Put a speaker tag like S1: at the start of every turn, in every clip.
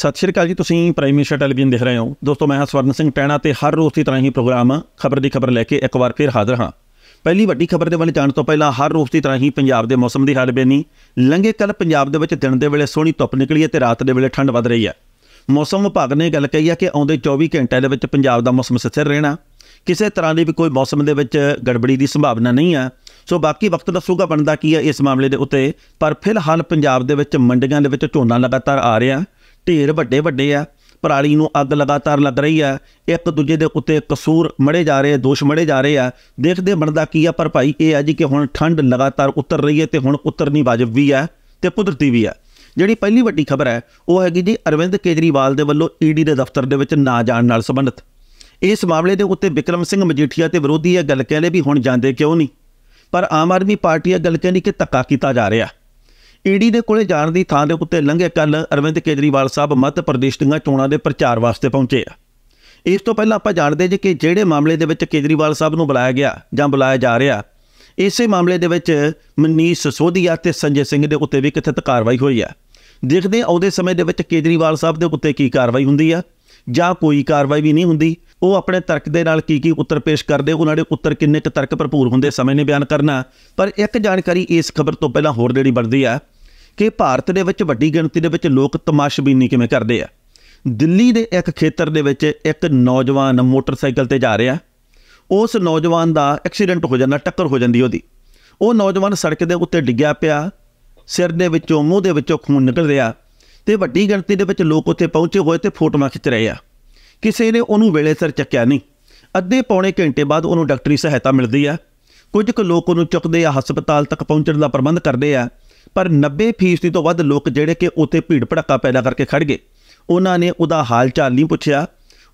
S1: ਸਤਿ ਸ਼੍ਰੀ ਅਕਾਲ ਜੀ ਤੁਸੀਂ ਪ੍ਰਾਈਮ ਮਿਨਿਸਟਰ ਟੈਲੀਵਿਜ਼ਨ ਦੇਖ ਰਹੇ ਹੋ ਦੋਸਤੋ ਮੈਂ ਹਾਂ ਸਵਰਨ ਸਿੰਘ ਟੈਣਾ ਤੇ ਹਰ ਰੋਜ਼ ਦੀ ਤਰ੍ਹਾਂ ਹੀ ਪ੍ਰੋਗਰਾਮ ਖਬਰ ਦੀ ਖਬਰ ਲੈ ਕੇ ਇੱਕ ਵਾਰ ਫੇਰ ਹਾਜ਼ਰ ਹਾਂ ਪਹਿਲੀ ਵੱਡੀ ਖਬਰ ਦੇ ਵੱਲ ਜਾਣ ਤੋਂ ਪਹਿਲਾਂ ਹਰ ਰੋਜ਼ ਦੀ ਤਰ੍ਹਾਂ ਹੀ ਪੰਜਾਬ ਦੇ ਮੌਸਮ ਦੀ ਹਾਲ ਬੇਨੀ ਲੰਘੇ ਕੱਲ ਪੰਜਾਬ ਦੇ ਵਿੱਚ ਦਿਨ ਦੇ ਵੇਲੇ ਸੋਹਣੀ ਧੁੱਪ ਨਿਕਲੀ ਹੈ ਤੇ ਰਾਤ ਦੇ ਵੇਲੇ ਠੰਡ ਵੱਧ ਰਹੀ ਹੈ ਮੌਸਮ ਵਿਭਾਗ ਨੇ ਗੱਲ ਕਹੀ ਹੈ ਕਿ ਆਉਂਦੇ 24 ਘੰਟਿਆਂ ਦੇ ਵਿੱਚ ਪੰਜਾਬ ਦਾ ਮੌਸਮ ਸਥਿਰ ਰਹਿਣਾ ਕਿਸੇ ਤਰ੍ਹਾਂ ਦੀ ਵੀ ਕੋਈ ਮੌਸਮ ਦੇ ਵਿੱਚ ਗੜਬੜੀ ਦੀ ਸੰਭਾਵਨਾ ਨਹੀਂ ਹੈ ਸੋ ਬਾਕੀ ਵਕਤ ਦੱਸੂਗਾ ਬਣਦਾ ਕੀ ਹੈ ਇਸ ਮਾਮਲੇ ਦੇ ਉੱਤੇ ਪਰ ਫਿਲਹਾਲ ਪੰਜਾਬ ਦੇ ਵਿੱਚ ਮੰਡੀਆਂ ਦੇ ਵਿੱਚ ਝੋਨਾ ਲਗਾਤਾਰ ਆ ਰਿਹਾ ਢੇਰ ਵੱਡੇ ਵੱਡੇ ਆ ਪਰਾਲੀ ਨੂੰ ਅੱਗ ਲਗਾਤਾਰ ਲੱਗ ਰਹੀ ਆ ਇੱਕ ਦੂਜੇ ਦੇ ਉੱਤੇ ਕਸੂਰ ਮੜੇ ਜਾ ਰਹੇ ਦੋਸ਼ ਮੜੇ ਜਾ ਰਹੇ ਆ ਦੇਖਦੇ ਬਣਦਾ ਕੀ ਆ ਪਰ ਭਾਈ ਇਹ ਆ ਜੀ ਕਿ ਹੁਣ ਠੰਡ ਲਗਾਤਾਰ ਉਤਰ ਰਹੀ ਹੈ ਤੇ ਹੁਣ ਉਤਰਨੀ ਵਾਜਬ ਵੀ ਆ ਤੇ ਕੁਦਰਤੀ ਵੀ ਆ ਜਿਹੜੀ ਪਹਿਲੀ ਵੱਡੀ ਖਬਰ ਹੈ ਉਹ ਹੈਗੀ ਜੀ ਅਰਵਿੰਦ ਕੇਜਰੀਵਾਲ ਦੇ ਵੱਲੋਂ ਈਡੀ ਦੇ ਦਫ਼ਤਰ ਦੇ ਵਿੱਚ ਨਾ ਜਾਣ ਨਾਲ ਸੰਬੰਧਿਤ ਇਸ ਮਾਮਲੇ ਦੇ ਉੱਤੇ ਵਿਕਰਮ ਸਿੰਘ ਮਜੀਠੀਆ ਤੇ ਵਿਰੋਧੀ ਇਹ ਗੱਲ ਕਹਿੰਦੇ ਵੀ ਹੁਣ ਜਾਂਦੇ ਕਿਉਂ ਨਹੀਂ ਪਰ ਆਮ ਆਦਮੀ ਪਾਰਟੀ ਇਹ ਗੱਲ ਕਹਿੰਦੀ ਕਿ ਤੱਕਾ ਕੀਤਾ ਜਾ ਰਿਹਾ ਈਡੀ ਦੇ ਕੋਲੇ ਜਾਣ ਦੀ ਥਾਂ ਦੇ ਉੱਤੇ ਲੰਘੇ ਕੱਲ ਅਰਵਿੰਦ ਕੇਜਰੀਵਾਲ ਸਾਹਿਬ ਮੱਧ ਪ੍ਰਦੇਸ਼ ਦੀਆਂ ਚੋਣਾਂ ਦੇ ਪ੍ਰਚਾਰ ਵਾਸਤੇ ਪਹੁੰਚੇ ਆ ਇਸ ਤੋਂ ਪਹਿਲਾਂ ਆਪਾਂ ਜਾਣਦੇ ਜੇ ਕਿ ਜਿਹੜੇ ਮਾਮਲੇ ਦੇ ਵਿੱਚ ਕੇਜਰੀਵਾਲ ਸਾਹਿਬ ਨੂੰ ਬੁਲਾਇਆ ਗਿਆ ਜਾਂ ਬੁਲਾਇਆ ਜਾ ਰਿਹਾ ਇਸੇ ਮਾਮਲੇ ਦੇ ਵਿੱਚ ਮਨੀਸ਼ ਸੋਧੀਆ ਤੇ ਸੰਜੇ ਸਿੰਘ ਦੇ ਉੱਤੇ ਵੀ ਕਿਥੇ ਕਾਰਵਾਈ ਹੋਈ ਆ ਦੇਖਦੇ ਆਉਂਦੇ ਸਮੇਂ ਦੇ ਵਿੱਚ ਕੇਜਰੀਵਾਲ ਸਾਹਿਬ ਦੇ ਉੱਤੇ ਕੀ ਕਾਰਵਾਈ ਹੁੰਦੀ ਆ ਜਾਂ ਕੋਈ ਕਾਰਵਾਈ ਵੀ ਨਹੀਂ ਹੁੰਦੀ ਉਹ ਆਪਣੇ ਤਰਕ ਦੇ ਨਾਲ ਕੀ ਕੀ ਉੱਤਰ ਪੇਸ਼ ਕਰਦੇ ਉਹਨਾਂ ਦੇ ਉੱਤਰ ਕਿੰਨੇ ਕੁ ਤਰਕ ਭਰਪੂਰ ਹੁੰਦੇ ਸਮੇਂ ਨੇ ਬਿਆਨ ਕਰਨਾ ਪਰ ਇੱਕ ਜਾਣਕਾਰੀ ਇਸ ਖਬਰ ਤੋਂ ਪਹਿਲਾਂ ਹੋਰ ਜਿਹੜੀ ਬਣਦੀ ਆ ਕਿ ਭਾਰਤ ਦੇ ਵਿੱਚ ਵੱਡੀ ਗਿਣਤੀ ਦੇ ਵਿੱਚ ਲੋਕ ਤਮਾਸ਼ਬੀਨੀ ਕਿਵੇਂ ਕਰਦੇ ਆ ਦਿੱਲੀ ਦੇ ਇੱਕ ਖੇਤਰ ਦੇ ਵਿੱਚ ਇੱਕ ਨੌਜਵਾਨ ਮੋਟਰਸਾਈਕਲ ਤੇ ਜਾ ਰਿਹਾ ਉਸ ਨੌਜਵਾਨ ਦਾ ਐਕਸੀਡੈਂਟ ਹੋ ਜਾਂਦਾ ਟੱਕਰ ਹੋ ਜਾਂਦੀ ਉਹਦੀ ਉਹ ਨੌਜਵਾਨ ਸੜਕ ਦੇ ਉੱਤੇ ਡਿੱਗਿਆ ਪਿਆ ਸਿਰ ਦੇ ਵਿੱਚੋਂ ਮੂੰਹ ਦੇ ਵਿੱਚੋਂ ਖੂਨ ਨਿਕਲ ਰਿਹਾ ਤੇ ਵੱਡੀ ਗਿਣਤੀ ਦੇ ਵਿੱਚ ਲੋਕ ਉੱਥੇ ਪਹੁੰਚੇ ਹੋਏ ਤੇ ਫੋਟੋਆਂ ਖਿੱਚ ਰਹੇ ਆ ਕਿਸੇ ਨੇ ਉਹਨੂੰ ਵੇਲੇ ਸਿਰ ਚੱਕਿਆ ਨਹੀਂ ਅੱਧੇ ਪੌਣੇ ਘੰਟੇ ਬਾਅਦ ਉਹਨੂੰ ਡਾਕਟਰੀ ਸਹਾਇਤਾ ਮਿਲਦੀ ਹੈ ਕੁਝ ਕੁ ਲੋਕ ਉਹਨੂੰ ਚੁੱਕਦੇ ਆ ਹਸਪਤਾਲ ਤੱਕ ਪਹੁੰਚਣ ਦਾ ਪ੍ਰਬੰਧ ਕਰਦੇ ਆ ਪਰ 90% ਤੋਂ ਵੱਧ ਲੋਕ ਜਿਹੜੇ ਕਿ ਉੱਥੇ ਭੀੜ ਭੜੱਕਾ ਪੈਦਾ ਕਰਕੇ ਖੜ ਗਏ ਉਹਨਾਂ ਨੇ ਉਹਦਾ ਹਾਲ ਚਾਲ ਨਹੀਂ ਪੁੱਛਿਆ